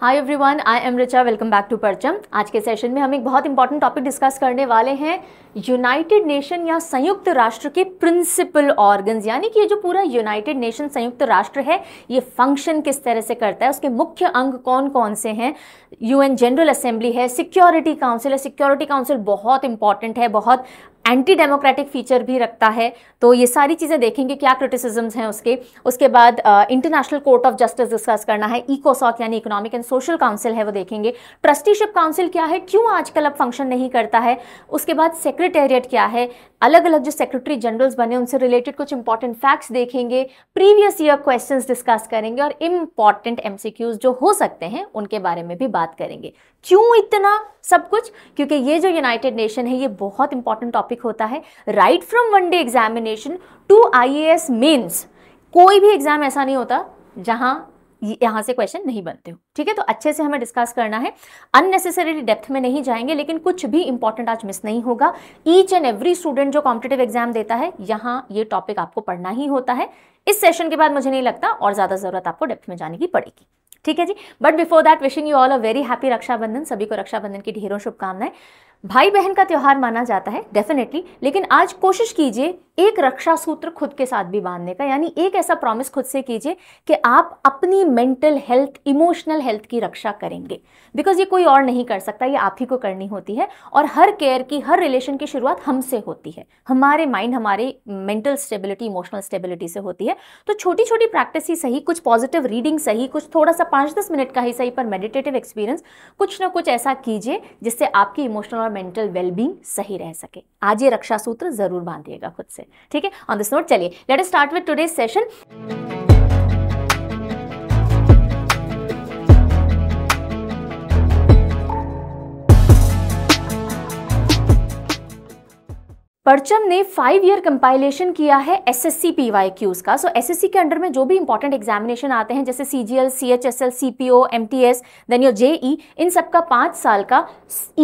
High everyone I am Richa welcome back to Parcham आज के session में हम एक बहुत इंपॉर्टेंट टॉपिक डिस्कस करने वाले हैं यूनाइटेड नेशन या संयुक्त राष्ट्र के प्रिंसिपल ऑर्गन्स यानी कि ये जो पूरा यूनाइटेड नेशन संयुक्त राष्ट्र है ये फंक्शन किस तरह से करता है उसके मुख्य अंग कौन कौन से हैं एन जनरल असेंबली है सिक्योरिटी काउंसिल है सिक्योरिटी काउंसिल बहुत इंपॉर्टेंट है बहुत एंटी डेमोक्रेटिक फीचर भी रखता है तो ये सारी चीज़ें देखेंगे क्या क्रिटिसिजम्स हैं उसके उसके बाद international court of justice discuss करना है इकोसॉक यानी इकोनॉमिक एंड सोशल काउंसिल है वो देखेंगे ट्रस्टीशिप काउंसिल क्या है क्यों आजकल अब फंक्शन नहीं करता है उसके बाद सेक्रेटेरिएट क्या है अलग अलग जो सेक्रेटरी जनरल्स बने उनसे रिलेटेड कुछ इंपॉर्टेंट फैक्ट्स देखेंगे प्रीवियस ईयर क्वेश्चन डिस्कस करेंगे और इम्पॉर्टेंट एम जो हो सकते हैं उनके बारे में भी बात करेंगे क्यों इतना सब कुछ क्योंकि ये जो यूनाइटेड नेशन है ये बहुत इंपॉर्टेंट टॉपिक होता है right from one day examination to I A S कोई भी एग्जाम ऐसा नहीं होता जहां यहां से क्वेश्चन नहीं बनते हो ठीक है तो अच्छे से हमें डिस्कस करना है अननेसेसरीली डेप्थ में नहीं जाएंगे लेकिन कुछ भी इंपॉर्टेंट आज मिस नहीं होगा ईच एंड एवरी स्टूडेंट जो कॉम्पिटेटिव एग्जाम देता है यहां ये टॉपिक आपको पढ़ना ही होता है इस सेशन के बाद मुझे नहीं लगता और ज़्यादा ज़रूरत आपको डेप्थ में जाने की पड़ेगी ठीक है जी but before that wishing you all a very happy Rakshabandhan सभी को रक्षाबंधन की ढेरों शुभकामनाएं भाई बहन का त्यौहार माना जाता है डेफिनेटली लेकिन आज कोशिश कीजिए एक रक्षा सूत्र खुद के साथ भी बांधने का यानी एक ऐसा प्रॉमिस खुद से कीजिए कि आप अपनी मेंटल हेल्थ इमोशनल हेल्थ की रक्षा करेंगे बिकॉज ये कोई और नहीं कर सकता ये आप ही को करनी होती है और हर केयर की हर रिलेशन की शुरुआत हमसे होती है हमारे माइंड हमारे मेंटल स्टेबिलिटी इमोशनल स्टेबिलिटी से होती है तो छोटी छोटी प्रैक्टिस ही सही कुछ पॉजिटिव रीडिंग सही कुछ थोड़ा सा पाँच दस मिनट का ही सही पर मेडिटेटिव एक्सपीरियंस कुछ ना कुछ ऐसा कीजिए जिससे आपकी इमोशनल और मेंटल वेलबींग सही रह सके आज ये रक्षा सूत्र ज़रूर बांधिएगा खुद से से ठीक है ऑन दिस नोट चलिए let's start with today session Parcham ने फाइव ईयर कंपाइलेशन किया है S S C P Y Qs का सो एस एस सी के अंडर में जो भी इंपॉर्टेंट एग्जामिनेशन आते हैं जैसे C G L C H S L C P O M T S then your J E इन सबका पांच पाँच साल का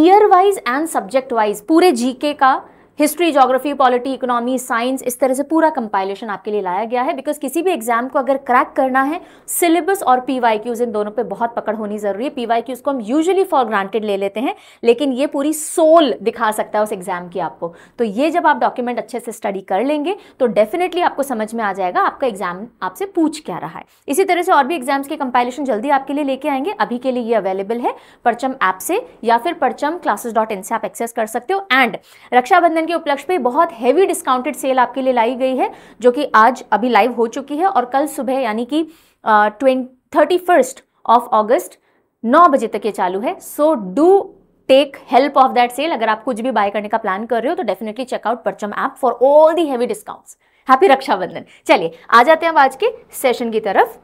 year wise and subject wise पूरे जी के का history geography polity economy science इस तरह से पूरा कंपाइलेशन आपके लिए लाया गया है बिकॉज किसी भी एग्जाम को अगर क्रैक करना है सिलेबस और पी वाई क्यूज इन दोनों पर बहुत पकड़ होनी जरूरी है पी वाई क्यूज को हम यूजली फॉर ग्रांटेड ले लेते हैं लेकिन ये पूरी सोल दिखा सकता है उस एग्जाम की आपको तो ये जब आप डॉक्यूमेंट अच्छे से स्टडी कर लेंगे तो डेफिनेटली आपको समझ में आ जाएगा आपका एग्जाम आपसे पूछ क्या रहा है इसी तरह से और भी एग्जाम्स के कंपाइलेशन जल्दी आपके लिए लेके आएंगे अभी के लिए ये अवेलेबल है परचम ऐप से या फिर परचम क्लासेस डॉट इन से आप एक्सेस कर सकते हो एंड रक्षाबंधन के उपलक्ष्य पे बहुत हैवी डिस्काउंटेड सेल आपके लिए लाई गई है जो कि आज अभी लाइव हो चुकी है और कल सुबह यानी कि थर्टी फर्स्ट ऑफ ऑगस्ट नौ बजे तक ये चालू है so do take help of that sale अगर आप कुछ भी बाय करने का प्लान कर रहे हो तो definitely check out Parcham app for all the heavy discounts happy Rakshabandhan चलिए आ जाते हैं हम आज के सेशन की तरफ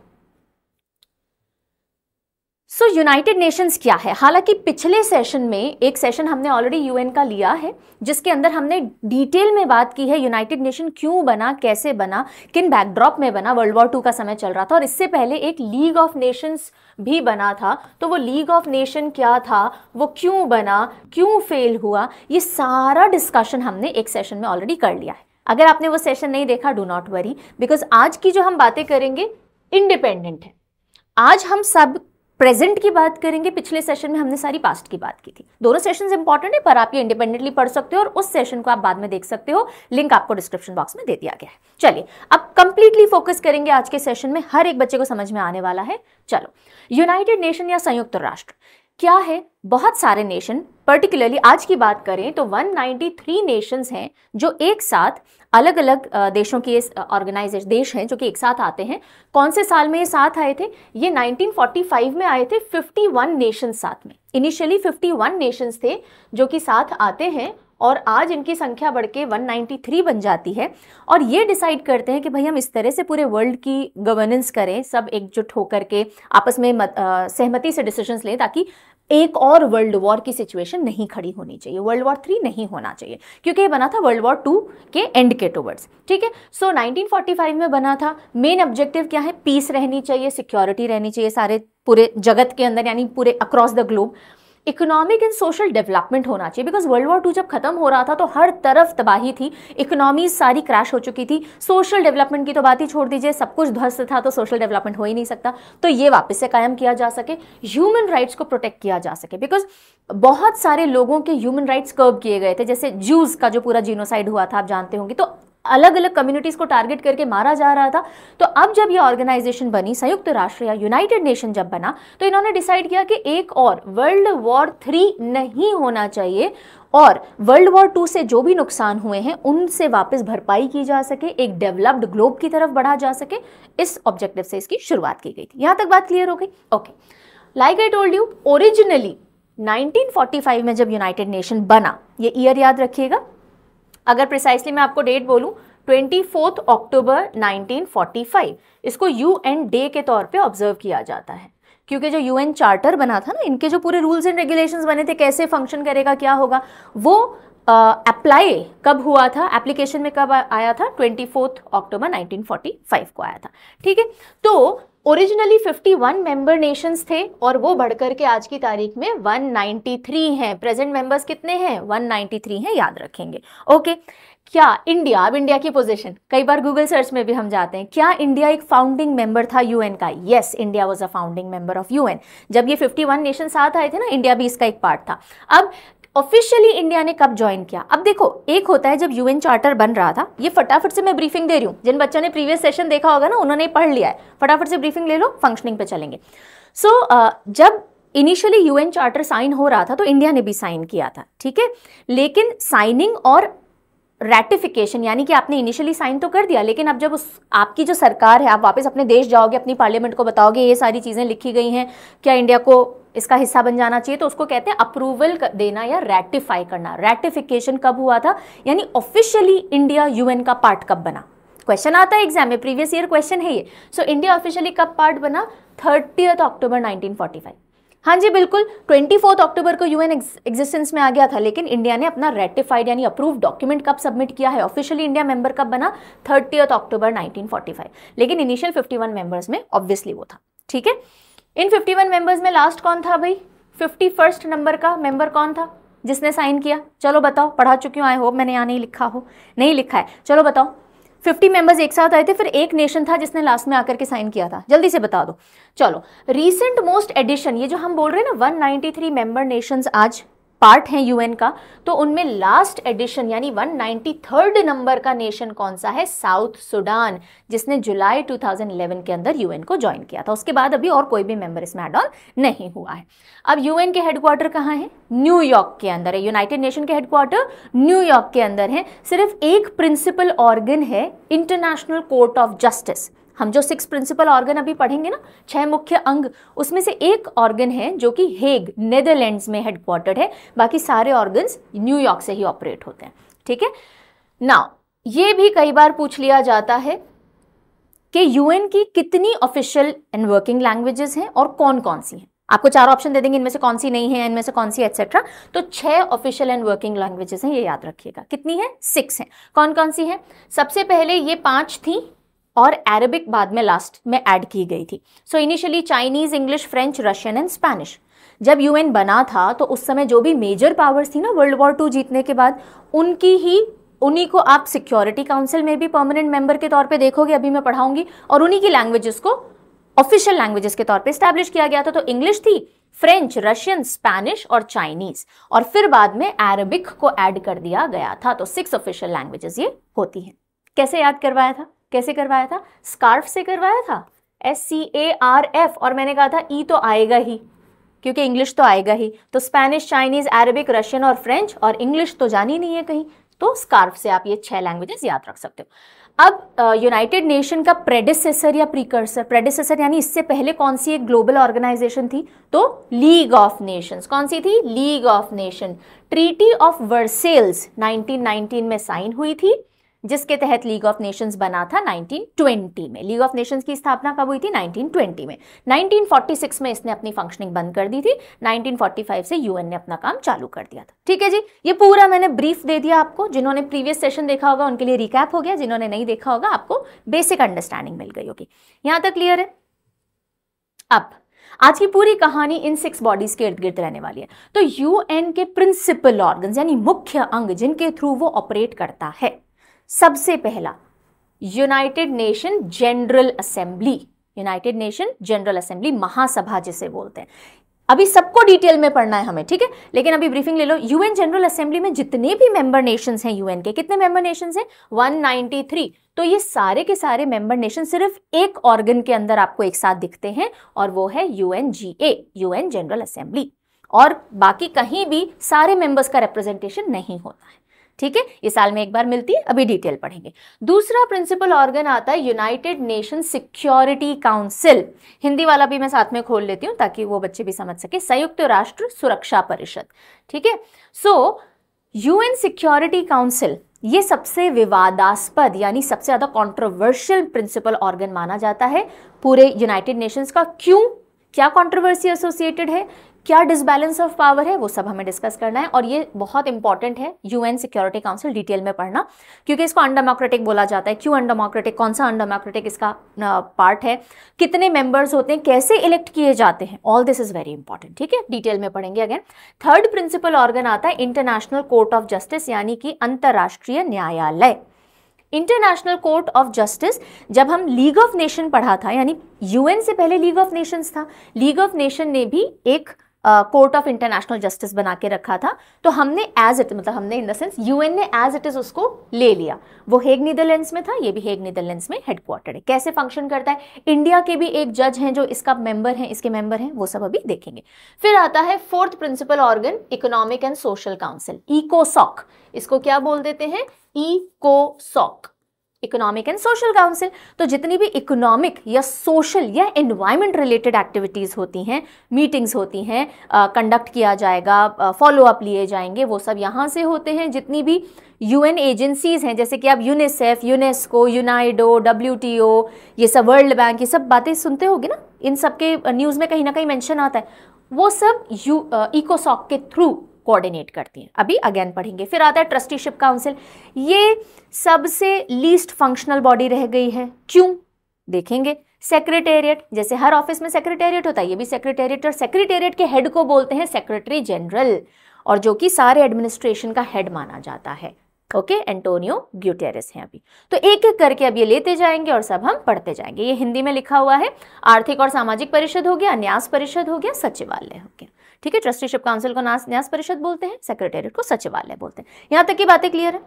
सो यूनाइटेड नेशंस क्या है हालांकि पिछले सेशन में एक सेशन हमने ऑलरेडी यूएन का लिया है जिसके अंदर हमने डिटेल में बात की है यूनाइटेड नेशन क्यों बना कैसे बना किन बैकड्रॉप में बना वर्ल्ड वॉर टू का समय चल रहा था और इससे पहले एक लीग ऑफ नेशंस भी बना था तो वो लीग ऑफ नेशन क्या था वो क्यों बना क्यों फेल हुआ ये सारा डिस्कशन हमने एक सेशन में ऑलरेडी कर लिया है अगर आपने वो सेशन नहीं देखा डो नॉट वरी बिकॉज आज की जो हम बातें करेंगे इंडिपेंडेंट है आज हम सब प्रेजेंट की बात करेंगे पिछले सेशन में हमने सारी पास्ट की बात की थी दोनों सेशंस इंपॉर्टेंट है पर आप ये इंडिपेंडेंटली पढ़ सकते हो और उस सेशन को आप बाद में देख सकते हो लिंक आपको डिस्क्रिप्शन बॉक्स में दे दिया गया है चलिए अब कंप्लीटली फोकस करेंगे आज के सेशन में हर एक बच्चे को समझ में आने वाला है चलो यूनाइटेड नेशन या संयुक्त राष्ट्र क्या है बहुत सारे नेशन पर्टिकुलरली आज की बात करें तो 193 नेशंस हैं जो एक साथ अलग अलग देशों की ऑर्गेनाइजेशन देश हैं जो कि एक साथ आते हैं कौन से साल में ये साथ आए थे ये 1945 में आए थे 51 नेशन साथ में इनिशियली 51 नेशंस थे जो कि साथ आते हैं और आज इनकी संख्या बढ़ के 193 बन जाती है और ये डिसाइड करते हैं कि भाई हम इस तरह से पूरे वर्ल्ड की गवर्नेंस करें सब एकजुट होकर के आपस में मत, आ, सहमति से डिसीजंस लें ताकि एक और वर्ल्ड वॉर की सिचुएशन नहीं खड़ी होनी चाहिए वर्ल्ड वॉर थ्री नहीं होना चाहिए क्योंकि ये बना था वर्ल्ड वॉर टू के एंड के टूवर्ड्स ठीक है सो 1945 में बना था मेन ऑब्जेक्टिव क्या है पीस रहनी चाहिए सिक्योरिटी रहनी चाहिए सारे पूरे जगत के अंदर यानी पूरे across the globe economic and social development होना चाहिए बिकॉज वर्ल्ड वॉर टू जब खत्म हो रहा था तो हर तरफ तबाही थी इकोनॉमी सारी क्रैश हो चुकी थी सोशल डेवलपमेंट की तो बात ही छोड़ दीजिए सब कुछ ध्वस्त था तो सोशल डेवलपमेंट हो ही नहीं सकता तो ये वापस से कायम किया जा सके ह्यूमन राइट्स को प्रोटेक्ट किया जा सके बिकॉज बहुत सारे लोगों के ह्यूमन राइट्स कर्व किए गए थे जैसे जूस का जो पूरा जीनोसाइड हुआ था आप जानते होंगे तो अलग अलग कम्युनिटीज़ को टारगेट करके मारा जा रहा था तो अब जब ये ऑर्गेनाइजेशन बनी संयुक्त राष्ट्र या यूनाइटेड नेशन जब बना तो इन्होंने डिसाइड किया कि एक और वर्ल्ड वॉर थ्री नहीं होना चाहिए और वर्ल्ड वॉर टू से जो भी नुकसान हुए हैं उनसे वापस भरपाई की जा सके एक डेवलप्ड ग्लोब की तरफ बढ़ा जा सके इस ऑब्जेक्टिव से इसकी शुरुआत की गई थी यहां तक बात क्लियर हो गई okay like I told you originally 1945 में जब यूनाइटेड नेशन बना ये ईयर याद रखिएगा अगर प्रिसाइसली मैं आपको डेट बोलूँ ट्वेंटी फोर्थ अक्टूबर 1945 इसको यूएन डे के तौर पे ऑब्जर्व किया जाता है क्योंकि जो यूएन चार्टर बना था ना इनके जो पूरे रूल्स एंड रेगुलेशंस बने थे कैसे फंक्शन करेगा क्या होगा वो अप्लाई uh, कब हुआ था एप्लीकेशन में कब आया था ट्वेंटी फोर्थ अक्टूबर 1945 को आया था ठीक है तो ओरिजिनली 51 मेंबर नेशंस थे और वो बढ़कर के आज की तारीख में 193 हैं प्रेजेंट मेंबर्स कितने हैं 193 हैं याद रखेंगे ओके क्या इंडिया अब इंडिया की पोजीशन कई बार गूगल सर्च में भी हम जाते हैं क्या इंडिया एक फाउंडिंग मेंबर था यूएन का yes India was a founding member of UN जब ये 51 नेशन साथ आए थे ना इंडिया भी इसका एक पार्ट था अब ऑफिशियली इंडिया ने कब ज्वाइन किया अब देखो एक होता है जब यूएन चार्टर बन रहा था ये फटाफट से मैं ब्रीफिंग दे रही हूँ जिन बच्चों ने प्रीवियस सेशन देखा होगा ना उन्होंने पढ़ लिया है फटाफट से ब्रीफिंग ले लो फंक्शनिंग पे चलेंगे सो so, uh, जब इनिशियली यूएन चार्टर साइन हो रहा था तो इंडिया ने भी साइन किया था ठीक है लेकिन साइनिंग और रेटिफिकेशन यानी कि आपने इनिशियली साइन तो कर दिया लेकिन अब जब उस आपकी जो सरकार है आप वापस अपने देश जाओगे अपनी पार्लियामेंट को बताओगे ये सारी चीज़ें लिखी गई हैं क्या इंडिया को इसका हिस्सा बन जाना चाहिए तो उसको कहते हैं अप्रूवल देना या रेटिफाई करना रेटिफिकेशन कब हुआ था यानी ऑफिशियली इंडिया यूएन का पार्ट कब बना क्वेश्चन आता है एग्जाम में प्रीवियस ईयर क्वेश्चन है ये सो इंडिया ऑफिशियली कब पार्ट बना थर्टीथ अक्टूबर 1945 हाँ जी बिल्कुल ट्वेंटी फोर्थ अक्टूबर को यूएन एग्जिस्टेंस में आ गया था लेकिन इंडिया ने अपना रेटिफाइड यानी अप्रूव डॉक्यूमेंट कब सबमिट किया है ऑफिशियली इंडिया मेंबर कब बना थर्टी अक्टूबर 1945 लेकिन इनिशियल 51 मेंबर्स में ऑब्वियसली वो था ठीक है इन 51 मेंबर्स में लास्ट कौन था भाई फिफ्टी फर्स्ट नंबर का मेंबर कौन था जिसने साइन किया चलो बताओ पढ़ा चुकी हूँ आई होप मैंने यहाँ नहीं लिखा हो नहीं लिखा है चलो बताओ फिफ्टी मेंबर्स एक साथ आए थे फिर एक नेशन था जिसने लास्ट में आकर के साइन किया था जल्दी से बता दो चलो रीसेंट मोस्ट एडिशन ये जो हम बोल रहे हैं ना 193 मेंबर नेशंस आज पार्ट हैं यूएन का तो उनमें लास्ट एडिशन यानी 193 नंबर का नेशन कौन सा है साउथ सुडान जिसने जुलाई 2011 के अंदर यूएन को ज्वाइन किया था उसके बाद अभी और कोई भी मेंबर इसमें एड ऑन नहीं हुआ है अब यूएन के हेडक्वार्टर कहाँ है न्यूयॉर्क के अंदर है यूनाइटेड नेशन के हेडक्वार्टर न्यूयॉर्क के अंदर है सिर्फ एक प्रिंसिपल ऑर्गन है इंटरनेशनल कोर्ट ऑफ जस्टिस हम जो सिक्स प्रिंसिपल ऑर्गन अभी पढ़ेंगे ना छह मुख्य अंग उसमें से एक ऑर्गन है जो कि हेग नेदरलैंड्स में हेडक्वार्टर्ड है बाकी सारे ऑर्गन्स न्यूयॉर्क से ही ऑपरेट होते हैं ठीक है ना ये भी कई बार पूछ लिया जाता है कि यूएन की कितनी ऑफिशियल एंड वर्किंग लैंग्वेजेस हैं और कौन कौन सी हैं आपको चार ऑप्शन दे देंगे इनमें से कौन सी नहीं है इनमें से कौन सी एक्सेट्रा तो छह ऑफिशियल एंड वर्किंग लैंग्वेजेस हैं ये याद रखिएगा कितनी है सिक्स हैं कौन कौन सी है सबसे पहले ये पांच थी और अरबिक बाद में लास्ट में ऐड की गई थी so initially Chinese English French Russian and Spanish जब यूएन बना था तो उस समय जो भी मेजर पावर्स थी ना वर्ल्ड वॉर टू जीतने के बाद उनकी ही उन्हीं को आप सिक्योरिटी काउंसिल में भी परमानेंट मेंबर के तौर पे देखोगे अभी मैं पढ़ाऊंगी और उन्हीं की लैंग्वेजेस को ऑफिशियल लैंग्वेजेस के तौर पे स्टैब्लिश किया गया था तो इंग्लिश थी फ्रेंच रशियन स्पेनिश और चाइनीज और फिर बाद में अरबिक को ऐड कर दिया गया था तो सिक्स ऑफिशियल लैंग्वेजेस ये होती हैं कैसे याद करवाया था कैसे करवाया था स्कार्फ से करवाया था S C A R F और मैंने कहा था ई तो आएगा ही क्योंकि इंग्लिश तो आएगा ही तो स्पेनिश चाइनीज़ अरेबिक रशियन और फ्रेंच और इंग्लिश तो जानी नहीं है कहीं तो स्कार्फ से आप ये छह लैंग्वेजेस याद रख सकते हो अब यूनाइटेड uh, नेशन का प्रेडिसेसर या प्रीकर्सर प्रेडिसेसर यानी इससे पहले कौन सी एक ग्लोबल ऑर्गेनाइजेशन थी तो लीग ऑफ नेशंस कौन सी थी League of Nation treaty of Versailles 1919 में साइन हुई थी जिसके तहत लीग ऑफ नेशंस बना था 1920 में लीग ऑफ नेशंस की स्थापना कब हुई थी 1920 में 1946 में इसने अपनी फंक्शनिंग बंद कर दी थी 1945 से यूएन ने अपना काम चालू कर दिया था ठीक है जी ये पूरा मैंने ब्रीफ दे दिया आपको जिन्होंने प्रीवियस सेशन देखा होगा उनके लिए रिकैप हो गया जिन्होंने नहीं देखा होगा आपको बेसिक अंडरस्टैंडिंग मिल गई होगी यहाँ तक क्लियर है अब आज की पूरी कहानी इन सिक्स बॉडीज के इर्द गिर्द रहने वाली है तो यूएन के प्रिंसिपल ऑर्गन यानी मुख्य अंग जिनके थ्रू वो ऑपरेट करता है सबसे पहला United nation general Assembly United nation general assembly महासभा जिसे बोलते हैं अभी सबको डिटेल में पढ़ना है हमें ठीक है लेकिन अभी ब्रीफिंग ले लो यूएन जनरल असेंबली में जितने भी मेंबर नेशंस हैं यूएन के कितने मेंबर नेशंस हैं 193 तो ये सारे के सारे मेंबर नेशन सिर्फ एक ऑर्गन के अंदर आपको एक साथ दिखते हैं और वो है यूएनजीए यूएन जनरल असेंबली और बाकी कहीं भी सारे मेंबर्स का रिप्रेजेंटेशन नहीं होता है ठीक है ये साल में एक बार मिलती है अभी डिटेल पढ़ेंगे दूसरा प्रिंसिपल ऑर्गन आता है United nation security Council Hindi वाला भी मैं साथ में खोल लेती हूँ ताकि वो बच्चे भी समझ सके संयुक्त राष्ट्र सुरक्षा परिषद ठीक है सो यूएन सिक्योरिटी काउंसिल ये सबसे विवादास्पद यानी सबसे ज़्यादा कंट्रोवर्शियल प्रिंसिपल ऑर्गन माना जाता है पूरे यूनाइटेड नेशंस का क्यों क्या कंट्रोवर्सी एसोसिएटेड है क्या डिसबैलेंस ऑफ पावर है वो सब हमें डिस्कस करना है और ये बहुत इंपॉर्टेंट है यूएन सिक्योरिटी काउंसिल डिटेल में पढ़ना क्योंकि इसको अनडेमोक्रेटिक बोला जाता है क्यों अनडेमोक्रेटिक कौन सा अनडेमोक्रेटिक इसका पार्ट है कितने मेंबर्स होते हैं कैसे इलेक्ट किए जाते हैं all this is very important ठीक है डिटेल में पढ़ेंगे अगेन थर्ड प्रिंसिपल ऑर्गन आता है इंटरनेशनल कोर्ट ऑफ जस्टिस यानी कि अंतर्राष्ट्रीय न्यायालय इंटरनेशनल कोर्ट ऑफ जस्टिस जब हम लीग ऑफ नेशन पढ़ा था यानी यूएन से पहले लीग ऑफ नेशंस था लीग ऑफ नेशन ने भी एक कोर्ट ऑफ इंटरनेशनल जस्टिस बना के रखा था तो हमने एज इट मतलब हमने इन द सेंस यूएन ने एज इट इज़ उसको ले लिया वो हेग नीदरलैंड्स में था ये भी हेग नीदरलैंड्स में हेडक्वार्टर है कैसे फंक्शन करता है इंडिया के भी एक जज हैं जो इसका मेंबर हैं इसके मेंबर हैं वो सब अभी देखेंगे फिर आता है fourth principal organ economic and social council इकोसॉक इसको क्या बोल देते हैं इकोसॉक इकोनॉमिक एंड सोशल काउंसिल तो जितनी भी इकोनॉमिक या सोशल या एनवायरमेंट रिलेटेड एक्टिविटीज़ होती हैं मीटिंग्स होती हैं कंडक्ट किया जाएगा फॉलो अप लिए जाएंगे वो सब यहाँ से होते हैं जितनी भी यूएन एजेंसीज़ हैं जैसे कि आप यूनिसेफ यूनेस्को यूनाइडो डब्ल्यू ये सब वर्ल्ड बैंक ये सब बातें सुनते होगे ना इन सब के न्यूज़ में कहीं ना कहीं मैंशन आता है वो सब यू इकोसॉक के थ्रू कोऑर्डिनेट करती हैं अभी अगेन पढ़ेंगे फिर आता है ट्रस्टीशिप काउंसिल ये सबसे लीस्ट फंक्शनल बॉडी रह गई है क्यों देखेंगे सेक्रेटेरिएट जैसे हर ऑफिस में सेक्रेटेरिएट होता है ये भी सेक्रेटेरिएट और सेक्रेटेरिएट के हेड को बोलते हैं सेक्रेटरी जनरल और जो कि सारे एडमिनिस्ट्रेशन का हेड माना जाता है ओके एंटोनियो ग्यूटेरस हैं अभी तो एक एक करके अब ये लेते जाएंगे और सब हम पढ़ते जाएंगे ये हिंदी में लिखा हुआ है आर्थिक और सामाजिक परिषद हो गया न्यास परिषद हो गया सचिवालय हो गया ठीक है ट्रस्टीशिप काउंसिल को न्यास परिषद बोलते हैं सेक्रेटेरियट को सचिवालय बोलते हैं यहाँ तक की बातें क्लियर है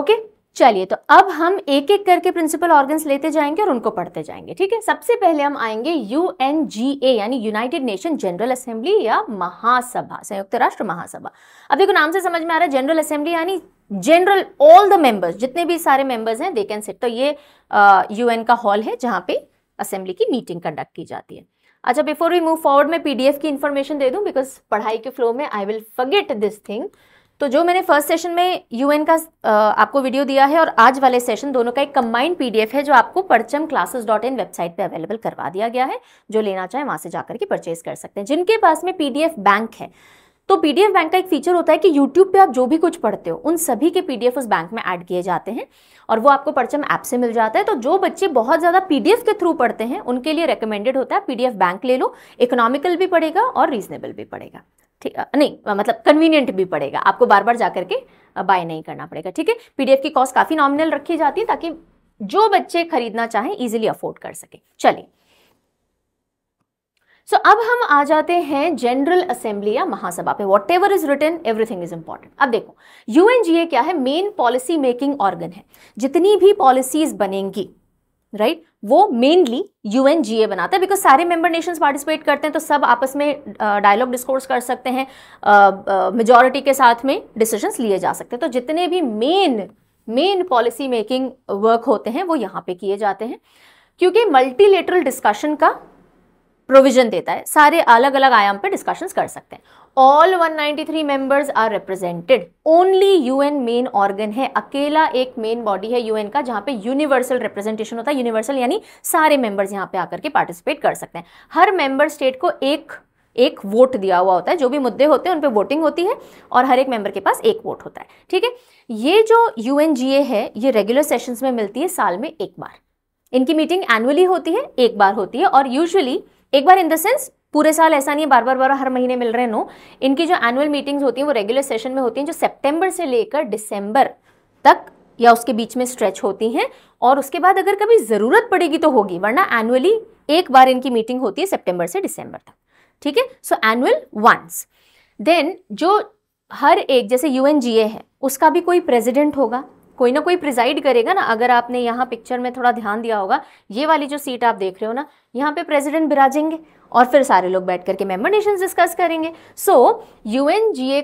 ओके चलिए तो अब हम एक एक करके प्रिंसिपल ऑर्गन्स लेते जाएंगे और उनको पढ़ते जाएंगे ठीक है सबसे पहले हम आएंगे यू एन जी ए यानी यूनाइटेड नेशन जनरल असेंबली या महासभा संयुक्त राष्ट्र महासभा अब देखो नाम से समझ में आ रहा है जनरल असेंबली यानी जनरल ऑल द मेंबर्स जितने भी सारे मेंबर्स हैं दे कैन सिट तो ये यूएन का हॉल है जहाँ पे असेंबली की मीटिंग कंडक्ट की जाती है अच्छा बिफोर वी मूव फॉरवर्ड मैं पीडीएफ की इन्फॉर्मेशन दे दूँ बिकॉज पढ़ाई के फ्लो में I will forget this thing तो जो मैंने फर्स्ट सेशन में यूएन का आपको वीडियो दिया है और आज वाले सेशन दोनों का एक कंबाइंड पीडीएफ है जो आपको Parcham classes dot in website पे अवेलेबल करवा दिया गया है जो लेना चाहे वहाँ से जाकर के परचेज कर सकते हैं जिनके पास में पीडीएफ बैंक है तो पीडीएफ बैंक का एक फीचर होता है कि यूट्यूब पे आप जो भी कुछ पढ़ते हो उन सभी के पीडीएफ उस बैंक में ऐड किए जाते हैं और वो आपको परचम ऐप से मिल जाता है तो जो बच्चे बहुत ज़्यादा पीडीएफ के थ्रू पढ़ते हैं उनके लिए रिकमेंडेड होता है पीडीएफ बैंक ले लो इकोनॉमिकल भी पड़ेगा और रीजनेबल भी पड़ेगा ठीक नहीं मतलब कन्वीनियंट भी पड़ेगा आपको बार बार जाकर के बाय नहीं करना पड़ेगा ठीक है पीडीएफ की कॉस्ट काफ़ी नॉमिनल रखी जाती है ताकि जो बच्चे खरीदना चाहें इजिली अफोर्ड कर सके चलिए सो अब हम आ जाते हैं जनरल असेंबली या महासभा पे whatever is written everything is important अब देखो यूएनजीए क्या है मेन पॉलिसी मेकिंग ऑर्गन है जितनी भी पॉलिसीज बनेंगी राइट right? वो मेनली यूएनजीए बनाता है बिकॉज सारे मेंबर नेशंस पार्टिसिपेट करते हैं तो सब आपस में डायलॉग डिस्कोर्स कर सकते हैं मेजोरिटी के साथ में डिसीजंस लिए जा सकते हैं तो जितने भी main main policy making work होते हैं वो यहाँ पे किए जाते हैं क्योंकि मल्टीलेटरल डिस्कशन का प्रोविजन देता है सारे अलग अलग आयाम पर डिस्कशन कर सकते हैं all 193 members are represented only U N main organ है अकेला एक मेन बॉडी है यू एन का जहां पर यूनिवर्सल रिप्रेजेंटेशन होता है यूनिवर्सल यानी सारे मेंबर्स यहां पे आकर के पार्टिसिपेट कर सकते हैं हर मेंबर स्टेट को एक एक वोट दिया हुआ होता है जो भी मुद्दे होते हैं उन पर वोटिंग होती है और हर एक मेंबर के पास एक वोट होता है ठीक है ये जो यू है ये रेगुलर सेशंस में मिलती है साल में एक बार इनकी मीटिंग एनुअली होती है एक बार होती है और यूजुअली एक बार इन द सेंस पूरे साल ऐसा नहीं है बार बार बार हर महीने मिल रहे हैं नो इनकी जो एनुअल मीटिंग्स होती हैं वो रेगुलर सेशन में होती हैं जो सितंबर से लेकर दिसंबर तक या उसके बीच में स्ट्रेच होती हैं और उसके बाद अगर कभी ज़रूरत पड़ेगी तो होगी वरना एनुअली एक बार इनकी मीटिंग होती है सेप्टेम्बर से डिसम्बर तक ठीक है सो एनुअल वंस देन जो हर एक जैसे यू है उसका भी कोई प्रेजिडेंट होगा कोई ना कोई प्रिजाइड करेगा ना अगर आपने यहाँ पिक्चर में थोड़ा ध्यान दिया होगा ये वाली जो सीट आप देख रहे हो ना यहाँ पे प्रेसिडेंट बिराजेंगे और फिर सारे लोग बैठ करके मेंबर नेशंस डिस्कस करेंगे सो यू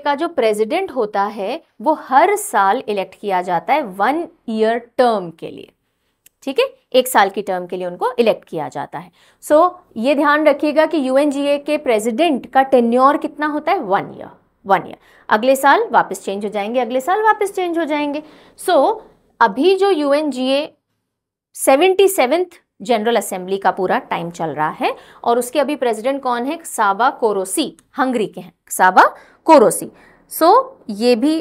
का जो प्रेसिडेंट होता है वो हर साल इलेक्ट किया जाता है वन ईयर टर्म के लिए ठीक है एक साल की टर्म के लिए उनको इलेक्ट किया जाता है सो so, ये ध्यान रखिएगा कि यू के प्रेजिडेंट का टेन्योर कितना होता है वन ईयर वन ईयर अगले साल वापस चेंज हो जाएंगे अगले साल वापस चेंज हो जाएंगे सो so, अभी जो U N G A general assembly का पूरा टाइम चल रहा है और उसके अभी प्रेसिडेंट कौन है साबा कोरोसी हंगरी के हैं साबा कोरोसी सो so, ये भी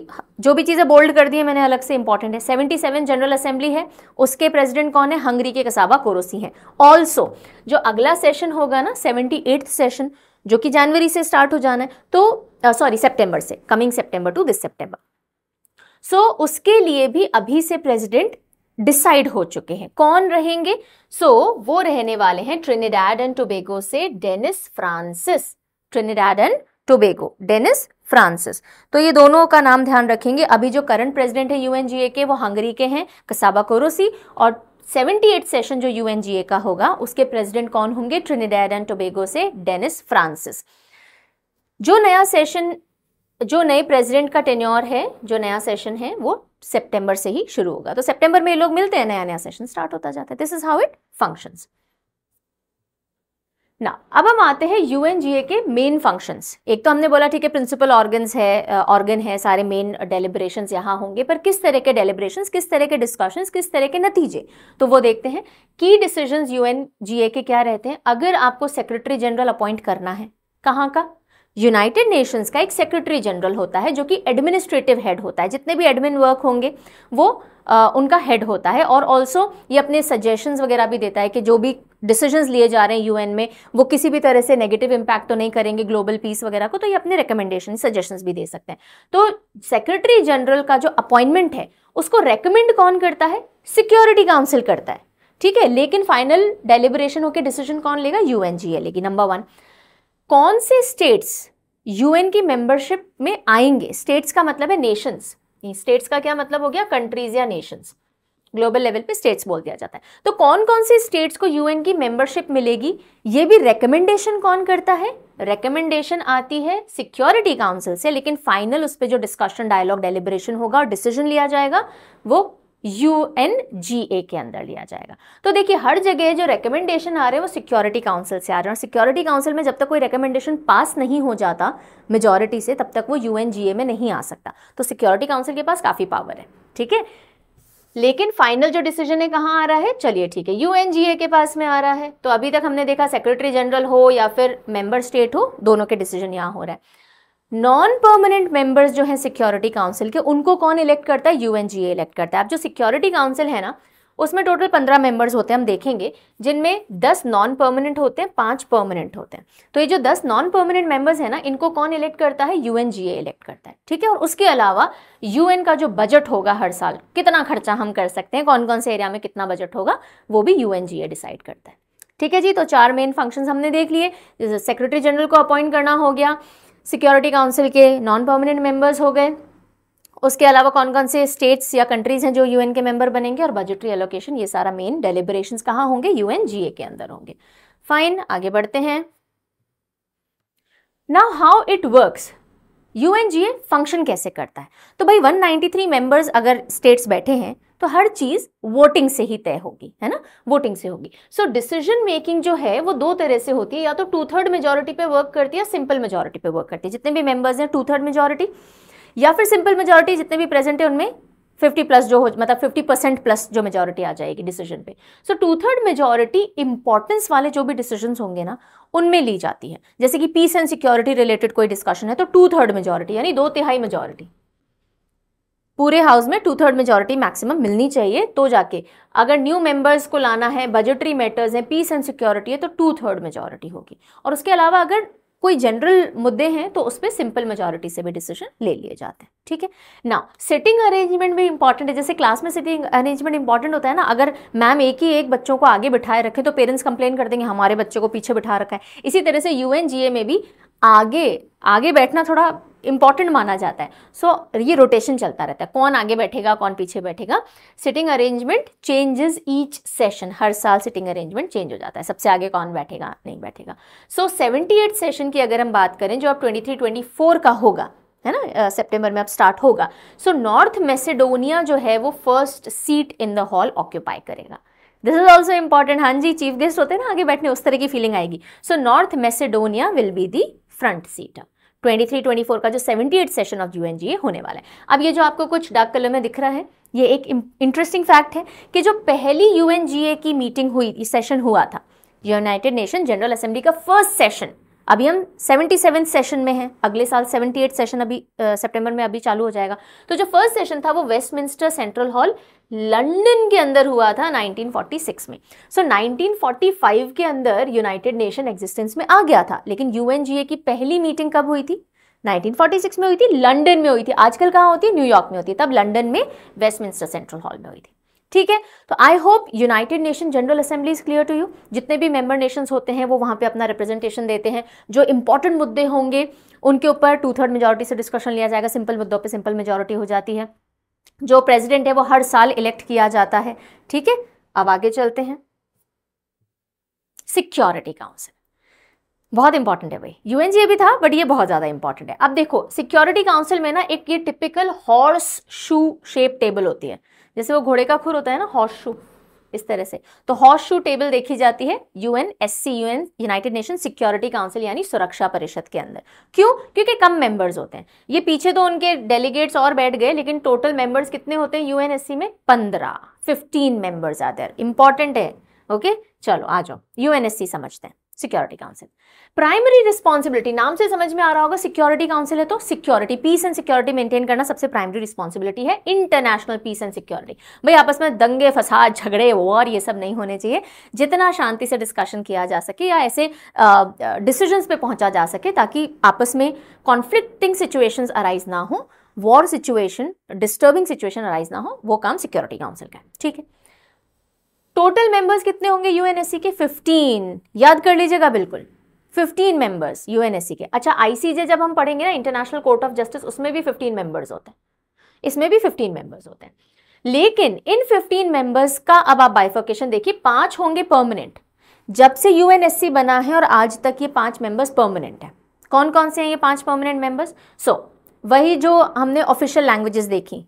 जो भी चीज़ें बोल्ड कर दी है मैंने अलग से इंपॉर्टेंट है 77 जनरल असेंबली है उसके प्रेसिडेंट कौन है हंगरी के कसाबा कोरोसी हैं ऑल्सो जो अगला सेशन होगा ना सेवेंटी सेशन जो कि जनवरी से स्टार्ट हो जाना है तो सॉरी uh, सेप्टेंबर से coming September to this September so उसके लिए भी अभी से प्रेसिडेंट डिसाइड हो चुके हैं कौन रहेंगे सो so, वो रहने वाले हैं ट्रिनिडाड एंड टोबेगो से Dennis Francis Trinidad and Tobago Dennis Francis तो ये दोनों का नाम ध्यान रखेंगे अभी जो करंट प्रेसिडेंट है यूएनजीए के वो हंगरी के हैं कसाबा कोरोसी और 78 सेशन जो यूएनजीए का होगा उसके प्रेसिडेंट कौन होंगे ट्रिनिडाड एंड टोबेगो से डेनिस फ्रांसिस जो नया सेशन जो नए प्रेसिडेंट का टेन्योर है जो नया सेशन है वो सितंबर से ही शुरू होगा तो सितंबर में ये लोग मिलते हैं नया नया सेशन स्टार्ट होता जाता है this is how it functions ना अब हम आते हैं यूएनजीए के मेन फंक्शंस एक तो हमने बोला ठीक है प्रिंसिपल ऑर्गन्स है ऑर्गन है सारे मेन डेलिब्रेशन यहाँ होंगे पर किस तरह के डेलिब्रेशन किस तरह के डिस्कशन किस तरह के नतीजे तो वो देखते हैं की डिसीजन यूएनजीए के क्या रहते हैं अगर आपको सेक्रेटरी जनरल अपॉइंट करना है कहाँ का यूनाइटेड नेशंस का एक सेक्रेटरी जनरल होता है जो कि एडमिनिस्ट्रेटिव हेड होता है जितने भी एडमिन वर्क होंगे वो आ, उनका हेड होता है और ऑल्सो ये अपने सजेशंस वगैरह भी देता है कि जो भी डिसीजंस लिए जा रहे हैं यूएन में वो किसी भी तरह से नेगेटिव इम्पैक्ट तो नहीं करेंगे ग्लोबल पीस वगैरह को तो ये अपने रिकमेंडेशन सजेशन भी दे सकते हैं तो सेक्रेटरी जनरल का जो अपॉइंटमेंट है उसको रेकमेंड कौन करता है सिक्योरिटी काउंसिल करता है ठीक है लेकिन फाइनल डेलीबरेशन होकर डिसीजन कौन लेगा यूएनजीए लेगी नंबर वन कौन से स्टेट्स यूएन की मेंबरशिप में आएंगे स्टेट्स का मतलब है नेशंस स्टेट्स का क्या मतलब हो गया कंट्रीज या नेशंस ग्लोबल लेवल पे स्टेट्स बोल दिया जाता है तो कौन कौन सी स्टेट्स को यूएन की मेंबरशिप मिलेगी ये भी रिकमेंडेशन कौन करता है रिकमेंडेशन आती है सिक्योरिटी काउंसिल से लेकिन फाइनल उस पर जो डिस्कशन डायलॉग डेलिब्रेशन होगा और डिसीजन लिया जाएगा वो यू एन जी ए के अंदर लिया जाएगा तो देखिए हर जगह जो रिकमेंडेशन आ रहे हैं वो सिक्योरिटी काउंसिल से आ रहे हैं और सिक्योरिटी काउंसिल में जब तक कोई रिकमेंडेशन पास नहीं हो जाता मेजोरिटी से तब तक वो यू एन जी ए में नहीं आ सकता तो सिक्योरिटी काउंसिल के पास काफ़ी पावर है ठीक है लेकिन फाइनल जो डिसीजन है कहाँ आ रहा है चलिए ठीक है यू के पास में आ रहा है तो अभी तक हमने देखा सेक्रेटरी जनरल हो या फिर मेंबर स्टेट हो दोनों के डिसीजन यहाँ हो रहा है नॉन परमानेंट मेंबर्स जो हैं सिक्योरिटी काउंसिल के उनको कौन इलेक्ट करता है यूएनजीए इलेक्ट करता है अब जो सिक्योरिटी काउंसिल है ना उसमें टोटल पंद्रह मेंबर्स होते हैं हम देखेंगे जिनमें दस नॉन परमानेंट होते हैं पांच परमानेंट होते हैं तो ये जो दस नॉन परमानेंट मेंबर्स हैं ना इनको कौन इलेक्ट करता है यूएनजीए इलेक्ट करता है ठीक है और उसके अलावा यूएन का जो बजट होगा हर साल कितना खर्चा हम कर सकते हैं कौन कौन से एरिया में कितना बजट होगा वो भी यूएनजीए डिसाइड करता है ठीक है जी तो चार मेन फंक्शन हमने देख लिए सेक्रेटरी जनरल को अपॉइंट करना हो गया सिक्योरिटी काउंसिल के नॉन परमानेंट मेंबर्स हो गए उसके अलावा कौन कौन से स्टेट्स या कंट्रीज हैं जो यूएन के मेंबर बनेंगे और बजटरी एलोकेशन ये सारा मेन डेलीबरेशन कहाँ होंगे यूएनजीए के अंदर होंगे फाइन आगे बढ़ते हैं now how it works UNGA function कैसे करता है तो भाई 193 मेंबर्स अगर स्टेट्स बैठे हैं तो हर चीज वोटिंग से ही तय होगी है ना वोटिंग से होगी सो डिसीजन मेकिंग जो है वो दो तरह से होती है या तो टू थर्ड मेजोरिटी पे वर्क करती है सिंपल मेजोरिटी पे वर्क करती है जितने भी मेंबर्स हैं टू थर्ड मेजोरिटी या फिर सिंपल मेजोरिटी जितने भी प्रेजेंट है उनमें 50 प्लस जो हो मतलब 50 परसेंट प्लस जो मेजोरिटी आ जाएगी डिसीजन पे so two third majority importance वाले जो भी डिसीजन होंगे ना उनमें ली जाती है जैसे कि पीस एंड सिक्योरिटी रिलेटेड कोई डिस्कशन है तो टू थर्ड मेजोरिटी यानी दो तिहाई मेजोरिटी पूरे हाउस में टू थर्ड मेजोरिटी मैक्सिमम मिलनी चाहिए तो जाके अगर न्यू मेंबर्स को लाना है बजटरी मैटर्स हैं पीस एंड सिक्योरिटी है तो टू थर्ड मेजोरिटी होगी और उसके अलावा अगर कोई जनरल मुद्दे हैं तो उसमें सिंपल मेजोरिटी से भी डिसीजन ले लिए जाते हैं ठीक है ना सिटिंग अरेंजमेंट भी इंपॉर्टेंट है जैसे क्लास में सिटिंग अरेंजमेंट इंपॉर्टेंट होता है ना अगर मैम एक ही एक बच्चों को आगे बिठाए रखें तो पेरेंट्स कंप्लेन कर देंगे हमारे बच्चों को पीछे बिठा रखा है इसी तरह से यू में भी आगे आगे बैठना थोड़ा इंपॉर्टेंट माना जाता है सो so, ये रोटेशन चलता रहता है कौन आगे बैठेगा कौन पीछे बैठेगा sitting arrangement changes each session हर साल सिटिंग अरेंजमेंट चेंज हो जाता है सबसे आगे कौन बैठेगा नहीं बैठेगा सो सेवेंटी एट सेशन की अगर हम बात करें जो अब ट्वेंटी थ्री ट्वेंटी फोर का होगा है ना सितंबर में अब स्टार्ट होगा सो नॉर्थ मैसेडोनिया जो है वो first seat in the hall occupy करेगा दिस इज ऑल्सो इंपॉर्टेंट हाँ जी चीफ गेस्ट होते हैं ना आगे बैठने उस तरह की फीलिंग आएगी so North Macedonia will be the front seat 23, 24 का जो 78 सेशन ऑफ यूएनजीए होने वाला है अब ये जो आपको कुछ डार्क कलर में दिख रहा है ये एक इंटरेस्टिंग फैक्ट है कि जो पहली यूएनजीए की मीटिंग हुई सेशन हुआ था यूनाइटेड नेशन जनरल असेंबली का फर्स्ट सेशन अभी हम सेवेंटी सेवन सेशन में हैं अगले साल सेवेंटी एट सेशन अभी सितंबर में अभी चालू हो जाएगा तो जो फर्स्ट सेशन था वो वेस्टमिंस्टर सेंट्रल हॉल लंदन के अंदर हुआ था 1946 में सो so, 1945 के अंदर यूनाइटेड नेशन एग्जिस्टेंस में आ गया था लेकिन यू की पहली मीटिंग कब हुई थी 1946 में हुई थी लंदन में हुई थी आजकल कहाँ होती है न्यूयॉर्क में होती है तब लंदन में वेस्टमिंस्टर सेंट्रल हॉल में हुई थी ठीक है तो I hope United nation general Assembly is clear to you जितने भी मेंबर नेशंस होते हैं वो वहां पे अपना रिप्रेजेंटेशन देते हैं जो इंपॉर्टेंट मुद्दे होंगे उनके ऊपर टू थर्ड मेजोरिटी से डिस्कशन लिया जाएगा सिंपल मुद्दों पे सिंपल मेजोरिटी हो जाती है जो प्रेसिडेंट है वो हर साल इलेक्ट किया जाता है ठीक है अब आगे चलते हैं सिक्योरिटी काउंसिल बहुत इंपॉर्टेंट है भाई यूएनजीए भी था बट ये बहुत ज़्यादा इंपॉर्टेंट है अब देखो सिक्योरिटी काउंसिल में ना एक ये typical horse shoe shape table होती है जैसे वो घोड़े का खुर होता है ना हॉर्स शू इस तरह से तो हॉर्स शू टेबल देखी जाती है UN SC UN United nation security Council यानी सुरक्षा परिषद के अंदर क्यों क्योंकि कम मेंबर्स होते हैं ये पीछे तो उनके डेलीगेट्स और बैठ गए लेकिन टोटल मेंबर्स कितने होते हैं यूएनएससी में पंद्रह फिफ्टीन मेंबर्स आते हैं इंपॉर्टेंट है ओके चलो आ जाओ यूएनएससी समझते हैं सिक्योरिटी काउंसिल प्राइमरी रिस्पॉन्सिबिलिटी नाम से समझ में आ रहा होगा सिक्योरिटी काउंसिल है तो security peace and security maintain करना सबसे प्राइमरी रिस्पॉन्सिबिलिटी है इंटरनेशनल पीस एंड सिक्योरिटी भाई आपस में दंगे फसाद झगड़े वॉर ये सब नहीं होने चाहिए जितना शांति से डिस्कशन किया जा सके या ऐसे डिसीजन पे पहुंचा जा सके ताकि आपस में कॉन्फ्लिक्टिंग सिचुएशन अराइज ना हो war situation disturbing situation arise ना हो वो काम सिक्योरिटी काउंसिल का है ठीक है टोटल मेंबर्स कितने होंगे यूएनएससी के 15 याद कर लीजिएगा बिल्कुल 15 मेंबर्स यूएनएससी के अच्छा आईसीजे जब हम पढ़ेंगे ना इंटरनेशनल कोर्ट ऑफ जस्टिस उसमें भी 15 मेंबर्स होते हैं इसमें भी 15 मेंबर्स होते हैं लेकिन इन 15 मेंबर्स का अब आप बाइफोकेशन देखिए पांच होंगे परमानेंट जब से यूएनएससी बना है और आज तक ये पांच मेंबर्स परमानेंट है कौन कौन से हैं ये पांच परमानेंट मेंबर्स सो वही जो हमने ऑफिशियल लैंग्वेजेस देखी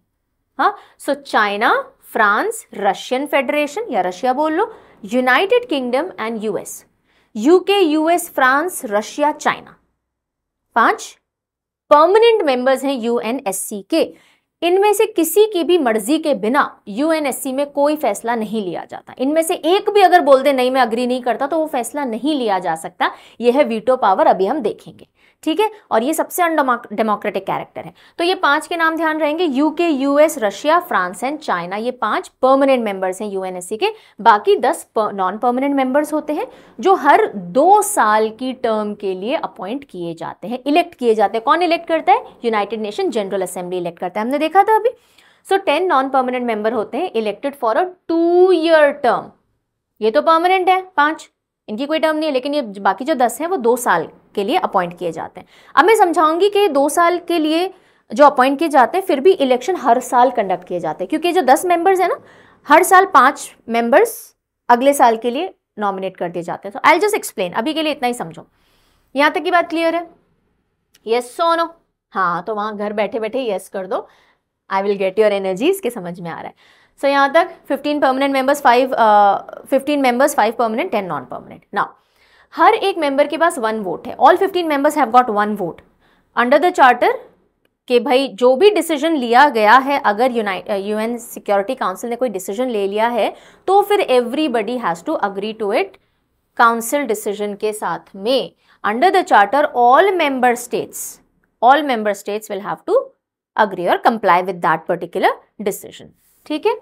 हाँ so China France Russian Federation या रशिया बोल लो United Kingdom and US UK US France Russia China पांच परमानेंट मेंबर्स हैं यूएनएससी के इनमें से किसी की भी मर्जी के बिना यूएनएससी में कोई फैसला नहीं लिया जाता इनमें से एक भी अगर बोल दे नहीं मैं अग्री नहीं करता तो वो फैसला नहीं लिया जा सकता यह है वीटो पावर अभी हम देखेंगे ठीक है और ये सबसे अनडेमोक्रेटिक कैरेक्टर है तो ये पांच के नाम ध्यान रहेंगे UK US Russia France and China ये पांच परमानेंट मेंबर्स हैं यूएनएससी के बाकी दस नॉन परमानेंट मेंबर्स होते हैं जो हर दो साल की टर्म के लिए अपॉइंट किए जाते हैं इलेक्ट किए जाते हैं कौन इलेक्ट करता है United nation general Assembly elect करता है हमने देखा था अभी so ten non permanent member होते हैं elected for a two year term ये तो परमानेंट है पांच इनकी कोई टर्म नहीं है लेकिन ये बाकी जो दस हैं वो दो साल के लिए अपॉइंट किए जाते हैं अब मैं समझाऊंगी कि दो साल के लिए जो अपॉइंट किए जाते हैं फिर भी इलेक्शन हर साल कंडक्ट किए जाते हैं क्योंकि जो दस मेंबर्स हैं ना हर साल पांच मेंबर्स अगले साल के लिए नॉमिनेट कर दिए जाते हैं तो आई जस्ट एक्सप्लेन अभी के लिए इतना ही समझो यहां तक की बात क्लियर है यस सो नो हाँ तो वहां घर बैठे बैठे यस कर दो I will get your energies के समझ में आ रहा है सो so, यहां तक fifteen permanent members five fifteen members five permanent ten non permanent now हर एक मेंबर के पास वन वोट है all fifteen members have got one vote under the charter कि भाई जो भी डिसीजन लिया गया है अगर यूनाइट यूएन सिक्योरिटी काउंसिल ने कोई डिसीजन ले लिया है तो फिर everybody has to agree to it council decision के साथ में under the charter all member states all member states will have to agree और comply with that particular decision ठीक है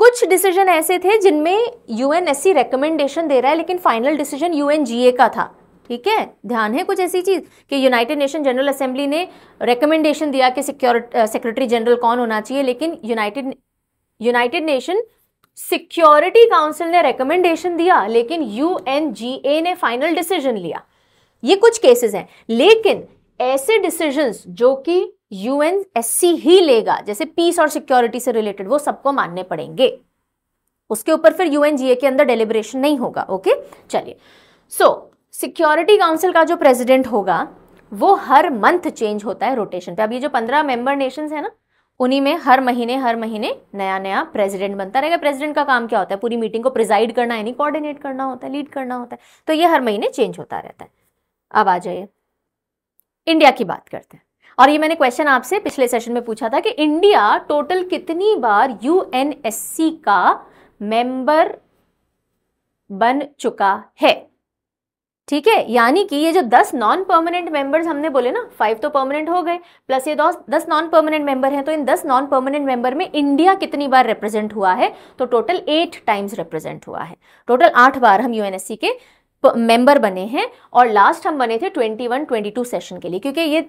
कुछ डिसीजन ऐसे थे जिनमें यूएनएससी रिकमेंडेशन दे रहा है लेकिन फाइनल डिसीजन यूएनजीए का था ठीक है ध्यान है कुछ ऐसी चीज़ कि यूनाइटेड नेशन जनरल असेंबली ने रिकमेंडेशन दिया कि सेक्रेटरी जनरल कौन होना चाहिए लेकिन United United nation security Council ने रिकमेंडेशन दिया लेकिन यूएनजीए ने फाइनल डिसीजन लिया ये कुछ केसेस हैं लेकिन ऐसे डिसीजंस जो कि यूएन ही लेगा जैसे पीस और सिक्योरिटी से रिलेटेड वो सबको मानने पड़ेंगे उसके ऊपर फिर यूएनजीए के अंदर डेलिब्रेशन नहीं होगा ओके चलिए सो सिक्योरिटी काउंसिल का जो प्रेसिडेंट होगा वो हर मंथ चेंज होता है रोटेशन पे अब ये जो पंद्रह मेंबर नेशंस है ना उन्हीं में हर महीने हर महीने नया नया प्रेसिडेंट बनता रहेगा प्रेसिडेंट का काम क्या होता है पूरी मीटिंग को प्रिजाइड करना यानी कोऑर्डिनेट करना होता है लीड करना होता है तो ये हर महीने चेंज होता रहता है अब आ जाइए इंडिया की बात करते हैं और ये मैंने क्वेश्चन आपसे पिछले सेशन में पूछा था कि इंडिया टोटल कितनी बार यूएनएससी का मेंबर बन चुका है ठीक है यानी कि ये जो दस नॉन परमानेंट मेंबर्स हमने बोले ना फाइव तो परमानेंट हो गए प्लस ये दस दस नॉन परमानेंट मेंबर हैं तो इन दस नॉन परमानेंट मेंबर में इंडिया कितनी बार रिप्रेजेंट हुआ है तो टोटल एट टाइम्स रिप्रेजेंट हुआ है टोटल आठ बार हम यूएनएससी के मेंबर बने हैं और लास्ट हम बने थे 21 22 सेशन के लिए क्योंकि ये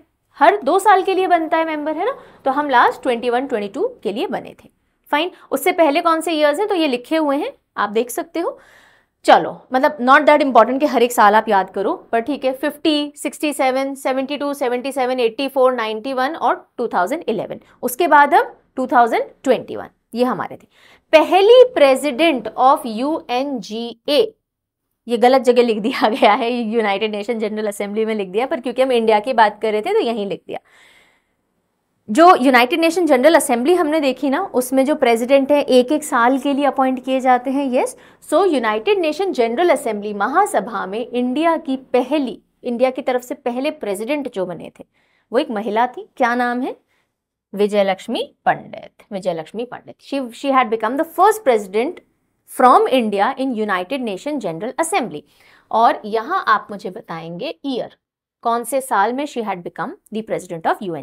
हर दो साल के लिए बनता है मेंबर है ना तो हम last twenty one twenty two के लिए बने थे फाइन उससे पहले कौन से ईयर्स हैं तो ये लिखे हुए हैं आप देख सकते हो चलो मतलब नॉट दैट इंपॉर्टेंट कि हर एक साल आप याद करो पर ठीक है fifty sixty seven seventy two seventy seven eighty four ninety one और टू थाउजेंड इलेवन उसके बाद अब टू थाउजेंड ट्वेंटी वन ये हमारे थे पहली president of U N G A ये गलत जगह लिख दिया गया है यूनाइटेड नेशन जनरल असेंबली में लिख दिया पर क्योंकि हम इंडिया की बात कर रहे थे तो यहीं लिख दिया जो यूनाइटेड नेशन जनरल असेंबली हमने देखी ना उसमें जो प्रेसिडेंट है एक एक साल के लिए अपॉइंट किए जाते हैं yes so united nation general assembly महासभा में इंडिया की पहली इंडिया की तरफ से पहले प्रेसिडेंट जो बने थे वो एक महिला थी क्या नाम है Vijayalakshmi Pandit Vijayalakshmi Pandit she she had become the first president from India in united nation general assembly और यहाँ आप मुझे बताएंगे ईयर कौन से साल में she had become the president of U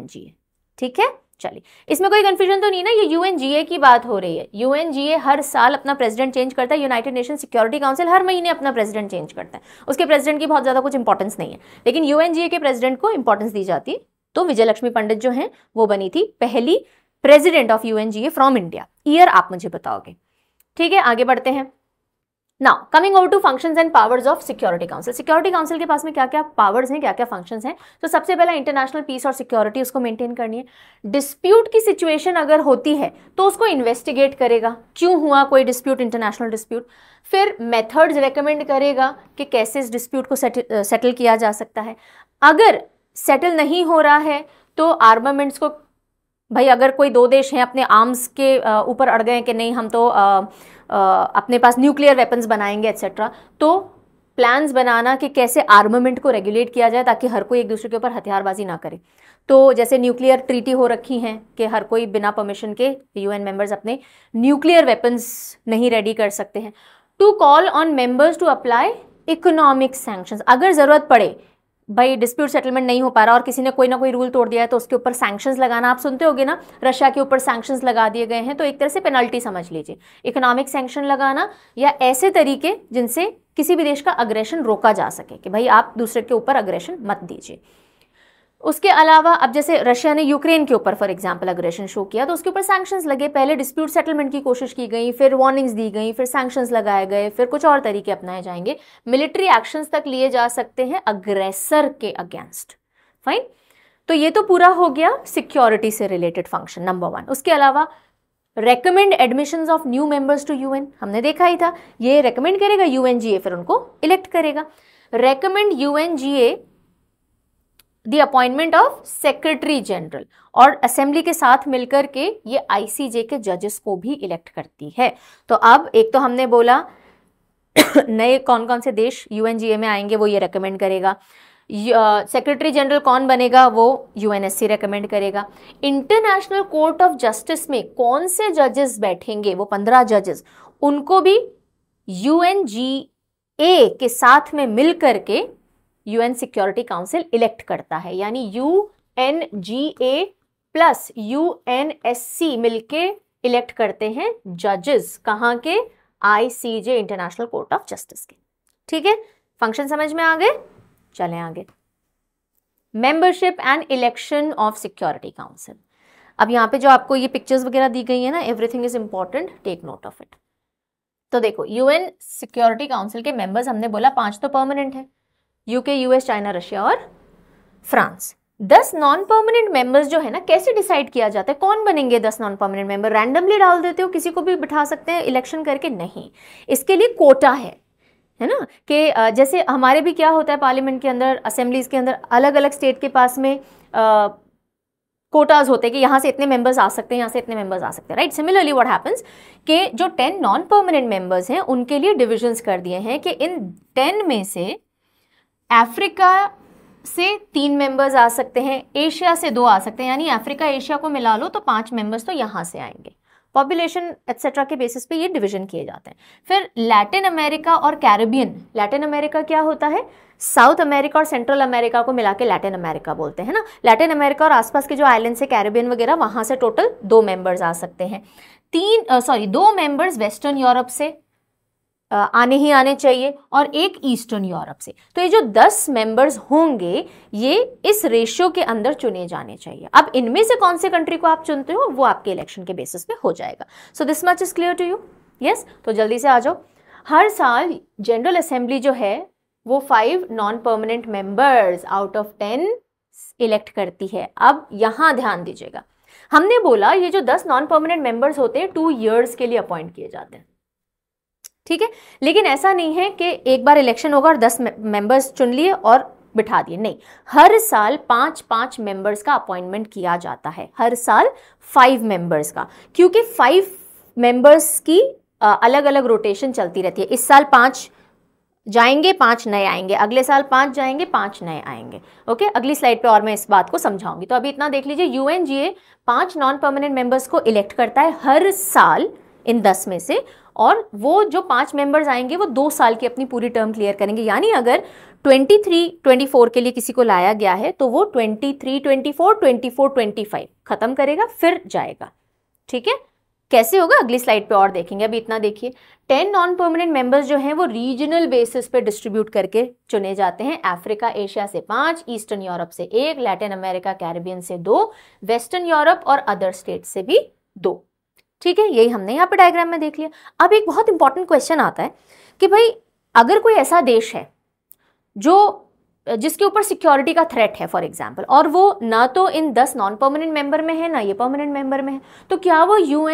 ठीक है चलिए इसमें कोई कंफ्यूजन तो नहीं ना ये यूएनजीए की बात हो रही है यूएनजीए हर साल अपना प्रेसिडेंट चेंज करता है यूनाइटेड नेशन सिक्योरिटी काउंसिल हर महीने अपना प्रेसिडेंट चेंज करता है उसके प्रेसिडेंट की बहुत ज़्यादा कुछ इंपॉर्टेंस नहीं है लेकिन यूएनजीए के प्रेसिडेंट को इंपॉर्टेंस दी जाती तो विजय लक्ष्मी पंडित जो है वो बनी थी पहली president of UNGA from India year आप मुझे बताओगे ठीक है आगे बढ़ते हैं now coming over to functions and powers of security council security council के पास में क्या क्या पावर्स हैं क्या क्या फंक्शंस हैं तो सबसे पहला इंटरनेशनल पीस और सिक्योरिटी उसको मेंटेन करनी है डिस्प्यूट की सिचुएशन अगर होती है तो उसको इन्वेस्टिगेट करेगा क्यों हुआ कोई डिस्प्यूट इंटरनेशनल डिस्प्यूट फिर मेथड्स रिकमेंड करेगा कि कैसे इस डिस्प्यूट को सेटल किया जा सकता है अगर सेटल नहीं हो रहा है तो आर्मामेंट्स को भाई अगर कोई दो देश हैं अपने आर्म्स के ऊपर अड़ गए कि नहीं हम तो आ, आ, अपने पास न्यूक्लियर वेपन्स बनाएंगे एक्सेट्रा तो प्लान्स बनाना कि कैसे आर्मामेंट को रेगुलेट किया जाए ताकि हर कोई एक दूसरे के ऊपर हथियारबाजी ना करे तो जैसे न्यूक्लियर ट्रीटी हो रखी हैं कि हर कोई बिना परमिशन के यूएन मेंबर्स अपने न्यूक्लियर वेपन्स नहीं रेडी कर सकते हैं to call on members to apply economic sanction अगर ज़रूरत पड़े भाई डिस्प्यूट सेटलमेंट नहीं हो पा रहा और किसी ने कोई ना कोई रूल तोड़ दिया है तो उसके ऊपर सैक्शन लगाना आप सुनते होगे ना रशिया के ऊपर सैक्शंस लगा दिए गए हैं तो एक तरह से पेनल्टी समझ लीजिए इकोनॉमिक सैंक्शन लगाना या ऐसे तरीके जिनसे किसी भी देश का अग्रेशन रोका जा सके कि भाई आप दूसरे के ऊपर अग्रेशन मत दीजिए उसके अलावा अब जैसे रशिया ने यूक्रेन के ऊपर फॉर एग्जांपल अग्रेशन शो किया तो उसके ऊपर सैंक्शंस लगे पहले डिस्प्यूट सेटलमेंट की कोशिश की गई फिर वार्निंग्स दी गई फिर सैक्शंस लगाए गए फिर कुछ और तरीके अपनाए जाएंगे मिलिट्री एक्शंस तक लिए जा सकते हैं अग्रेसर के अगेंस्ट फाइन तो ये तो पूरा हो गया सिक्योरिटी से रिलेटेड फंक्शन नंबर वन उसके अलावा recommend admission of new members to UN हमने देखा ही था ये रेकमेंड करेगा यूएनजीए फिर उनको इलेक्ट करेगा recommend UNGA the appointment of secretary general और असेंबली के साथ मिलकर के ये आईसीजे के जजेस को भी इलेक्ट करती है तो अब एक तो हमने बोला नए कौन कौन से देश यूएनजीए में आएंगे वो ये रेकमेंड करेगा सेक्रेटरी जनरल कौन बनेगा वो यूएनएससी रेकमेंड करेगा इंटरनेशनल कोर्ट ऑफ जस्टिस में कौन से जजेस बैठेंगे वो पंद्रह जजेस उनको भी यूएनजीए के साथ में मिल करके यूएन सिक्योरिटी काउंसिल इलेक्ट करता है यानी U N G A plus U N S C मिलकर इलेक्ट करते हैं जजेस कहाँ के I C J international court of justice के ठीक है फंक्शन समझ में आ गए चले आगे membership and election of security council अब यहाँ पे जो आपको ये पिक्चर्स वगैरह दी गई है ना everything is important take note of it तो देखो यूएन सिक्योरिटी काउंसिल के मेंबर्स हमने बोला पांच तो परमानेंट है यूके यूएस चाइना रशिया और फ्रांस दस नॉन परमानेंट मेंबर्स जो है ना कैसे डिसाइड किया जाता है कौन बनेंगे दस नॉन परमानेंट मेंबर रैंडमली डाल देते हो किसी को भी बिठा सकते हैं इलेक्शन करके नहीं इसके लिए कोटा है है ना कि जैसे हमारे भी क्या होता है पार्लियामेंट के अंदर असेंबलीज के अंदर अलग अलग स्टेट के पास में कोटाज होते हैं कि यहाँ से इतने मेंबर्स आ सकते हैं यहाँ से इतने मेंबर्स आ सकते हैं राइट सिमिलरली व्हाट हैपन्स के जो टेन नॉन परमानेंट मेंबर्स हैं उनके लिए डिविजन्स कर दिए हैं कि इन टेन में से अफ्रीका से तीन मेंबर्स आ सकते हैं एशिया से दो आ सकते हैं यानी अफ्रीका एशिया को मिला लो तो पांच मेंबर्स तो यहाँ से आएंगे पॉपुलेशन एक्सेट्रा के बेसिस पे ये डिवीजन किए जाते हैं फिर लैटिन अमेरिका और कैरेबियन लैटिन अमेरिका क्या होता है साउथ अमेरिका और सेंट्रल अमेरिका को मिला के लैटिन अमेरिका बोलते हैं ना लैटिन अमेरिका और आसपास के जो आइलैंड से कैरेबियन वगैरह वहाँ से टोटल दो मेंबर्स आ सकते हैं तीन सॉरी दो मेंबर्स वेस्टर्न यूरोप से आने ही आने चाहिए और एक ईस्टर्न यूरोप से तो ये जो दस मेंबर्स होंगे ये इस रेशियो के अंदर चुने जाने चाहिए अब इनमें से कौन से कंट्री को आप चुनते हो वो आपके इलेक्शन के बेसिस पे हो जाएगा so this much is clear to you yes तो जल्दी से आ जाओ हर साल जनरल असेंबली जो है वो five non permanent members out of ten elect करती है अब यहाँ ध्यान दीजिएगा हमने बोला ये जो दस नॉन परमानेंट मेंबर्स होते हैं टू ईयर्स के लिए अपॉइंट किए जाते हैं ठीक है लेकिन ऐसा नहीं है कि एक बार इलेक्शन होगा और दस मेंबर्स चुन लिए और बिठा दिए नहीं हर साल पांच पांच मेंबर्स का अपॉइंटमेंट किया जाता है हर साल फाइव मेंबर्स का क्योंकि फाइव मेंबर्स की अलग अलग रोटेशन चलती रहती है इस साल पांच जाएंगे पांच नए आएंगे अगले साल पांच जाएंगे पांच नए आएंगे ओके अगली स्लाइड पे और मैं इस बात को समझाऊंगी तो अभी इतना देख लीजिए यूएनजीए पांच नॉन परमानेंट मेंबर्स को इलेक्ट करता है हर साल इन दस में से और वो जो पांच मेंबर्स आएंगे वो दो साल की अपनी पूरी टर्म क्लियर करेंगे यानी अगर 23, 24 के लिए किसी को लाया गया है तो वो 23, 24, 24, 25 खत्म करेगा फिर जाएगा ठीक है कैसे होगा अगली स्लाइड पे और देखेंगे अभी इतना देखिए टेन नॉन परमानेंट मेंबर्स जो हैं वो रीजनल बेसिस पे डिस्ट्रीब्यूट करके चुने जाते हैं अफ्रीका एशिया से पांच ईस्टर्न यूरोप से एक लैटिन अमेरिका कैरेबियन से दो वेस्टर्न यूरोप और अदर स्टेट से भी दो ठीक है यही हमने यहाँ पे डायग्राम में देख लिया अब एक बहुत इंपॉर्टेंट क्वेश्चन आता है कि भाई अगर कोई ऐसा देश है जो जिसके ऊपर सिक्योरिटी का थ्रेट है फॉर एग्जाम्पल और वो ना तो इन दस नॉन परमानेंट मेंबर में है ना ये परमानेंट मेंबर में है तो क्या वो यू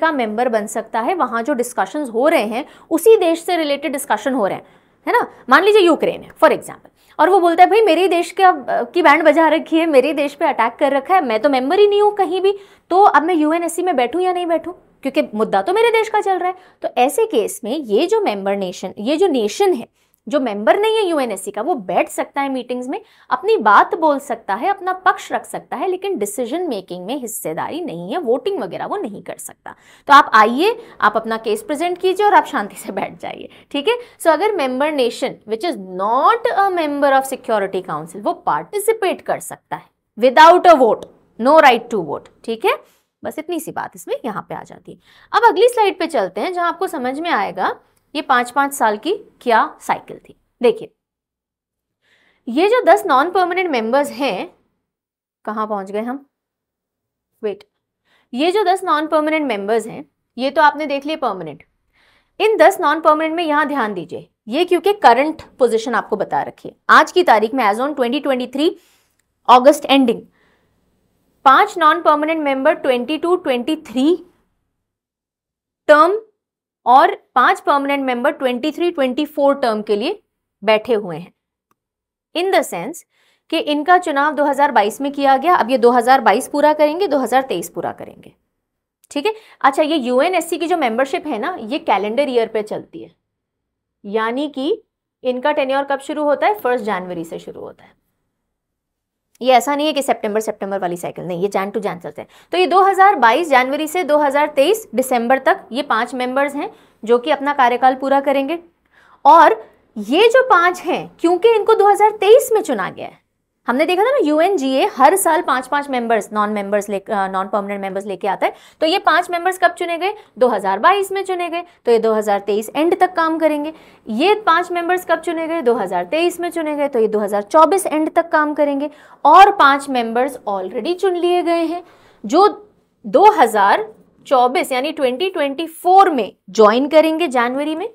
का मेंबर बन सकता है वहाँ जो डिस्कशन हो रहे हैं उसी देश से रिलेटेड डिस्कशन हो रहे हैं है ना मान लीजिए यूक्रेन है फॉर एग्जाम्पल और वो बोलता है भाई मेरे ही देश अब की बैंड बजा रखी है मेरे देश पे अटैक कर रखा है मैं तो मेंबर ही नहीं हूँ कहीं भी तो अब मैं यूएनएससी में बैठूँ या नहीं बैठूँ क्योंकि मुद्दा तो मेरे देश का चल रहा है तो ऐसे केस में ये जो मेम्बर नेशन ये जो नेशन है जो मेंबर नहीं है यूएनएससी का वो बैठ सकता है मीटिंग्स में अपनी बात बोल सकता है अपना पक्ष रख सकता है लेकिन डिसीजन मेकिंग में हिस्सेदारी नहीं है वोटिंग वगैरह वो नहीं कर सकता तो आप आइए आप अपना केस प्रेजेंट कीजिए और आप शांति से बैठ जाइए ठीक है सो अगर member nation which is not a member of security council वो पार्टिसिपेट कर सकता है without a vote no right to vote ठीक है बस इतनी सी बात इसमें यहाँ पे आ जाती है अब अगली स्लाइड पे चलते हैं जहाँ आपको समझ में आएगा ये पांच पांच साल की क्या साइकिल थी देखिए ये जो दस नॉन परमानेंट मेंबर्स हैं कहाँ पहुंच गए हम वेट ये जो दस नॉन परमानेंट मेंबर्स हैं ये तो आपने देख लिए परमानेंट इन दस नॉन परमानेंट में यहां ध्यान दीजिए ये क्योंकि करंट पोजीशन आपको बता रखी है आज की तारीख में एज ऑन 2023 ऑगस्ट एंडिंग पांच नॉन परमानेंट मेंबर 22 23 टर्म और पांच परमानेंट मेंबर 23, 24 टर्म के लिए बैठे हुए हैं इन द सेंस कि इनका चुनाव 2022 में किया गया अब ये 2022 पूरा करेंगे 2023 पूरा करेंगे ठीक है अच्छा ये यूएनएससी की जो मेंबरशिप है ना ये कैलेंडर ईयर पे चलती है यानी कि इनका टेन्योर कब शुरू होता है फर्स्ट जनवरी से शुरू होता है ये ऐसा नहीं है कि सितंबर सितंबर वाली साइकिल नहीं ये जैन टू जैन चलते हैं तो ये 2022 जनवरी से 2023 दिसंबर तक ये पांच मेंबर्स हैं जो कि अपना कार्यकाल पूरा करेंगे और ये जो पांच हैं क्योंकि इनको 2023 में चुना गया है हमने देखा था ना यूएनजीए हर साल पांच पांच मेंबर्स नॉन मेंबर्स ले नॉन परमानेंट मेंबर्स लेके आता है तो ये पांच मेंबर्स कब चुने गए 2022 में चुने गए तो ये 2023 एंड तक काम करेंगे ये पांच मेंबर्स कब चुने गए 2023 में चुने गए तो ये 2024 एंड तक काम करेंगे और पांच मेंबर्स ऑलरेडी चुन लिए गए हैं जो दो यानी ट्वेंटी में ज्वाइन करेंगे जनवरी में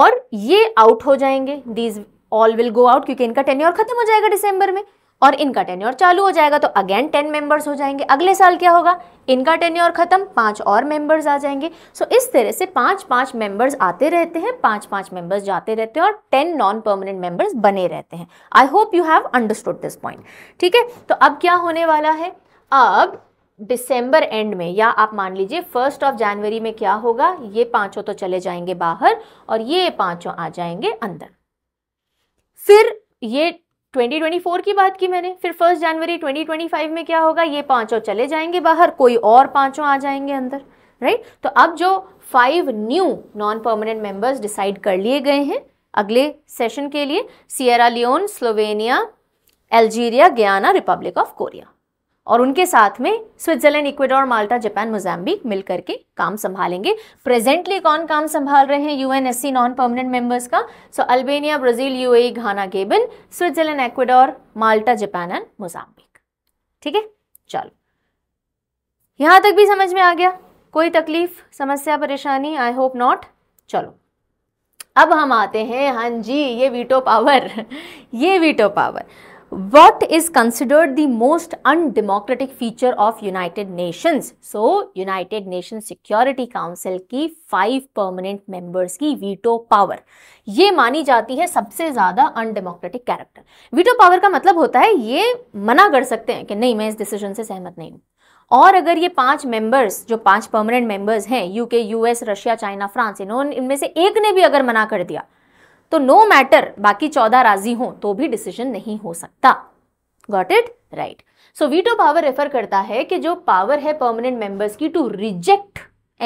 और ये आउट हो जाएंगे these all will go out क्योंकि इनका टेन्योर खत्म हो जाएगा डिसंबर में और इनका टेन्योर चालू हो जाएगा तो अगेन टेन मेंबर्स हो जाएंगे अगले साल क्या होगा इनका टेन्योर खत्म पांच और मेंबर्स आ जाएंगे सो so, इस तरह से पांच पांच मेंबर्स आते रहते हैं पांच पांच मेंबर्स जाते रहते हैं और टेन नॉन परमानेंट मेंबर्स बने रहते हैं I hope you have understood this point ठीक है तो अब क्या होने वाला है अब डिसम्बर एंड में या आप मान लीजिए फर्स्ट ऑफ जनवरी में क्या होगा ये पांचों तो चले जाएंगे बाहर और ये पांचों आ जाएंगे अंदर फिर ये 2024 की बात की मैंने फिर फर्स्ट जनवरी 2025 में क्या होगा ये पांचों चले जाएंगे बाहर कोई और पांचों आ जाएंगे अंदर राइट right? तो अब जो five new non permanent members decide कर लिए गए हैं अगले सेशन के लिए Sierra Leone Slovenia Algeria Guyana republic of Korea और उनके साथ में Switzerland Ecuador Malta Japan Mozambique मिलकर के काम संभालेंगे प्रेजेंटली कौन काम संभाल रहे हैं यूएनएससी नॉन परमानेंट मेंबर्स का so Albania Brazil UAE Ghana Gabon Switzerland Ecuador Malta Japan and Mozambique ठीक है चलो यहां तक भी समझ में आ गया कोई तकलीफ समस्या परेशानी आई होप नॉट चलो अब हम आते हैं हाँ जी ये वीटो पावर ये veto power what is considered the most undemocratic feature of United nation so united nation security council की फाइव परमानेंट मेंबर्स की वीटो पावर ये मानी जाती है सबसे ज्यादा अनडेमोक्रेटिक कैरेक्टर वीटो पावर का मतलब होता है ये मना कर सकते हैं कि नहीं मैं इस डिसीजन से सहमत नहीं हूं और अगर ये पांच मेंबर्स जो पांच परमानेंट मेंबर्स हैं UK US Russia China France इन्होंने इनमें से एक ने भी अगर मना कर दिया तो नो मैटर बाकी चौदह राजी हो तो भी डिसीजन नहीं हो सकता got it right so veto power refer करता है कि जो पावर है परमानेंट मेंबर्स की to reject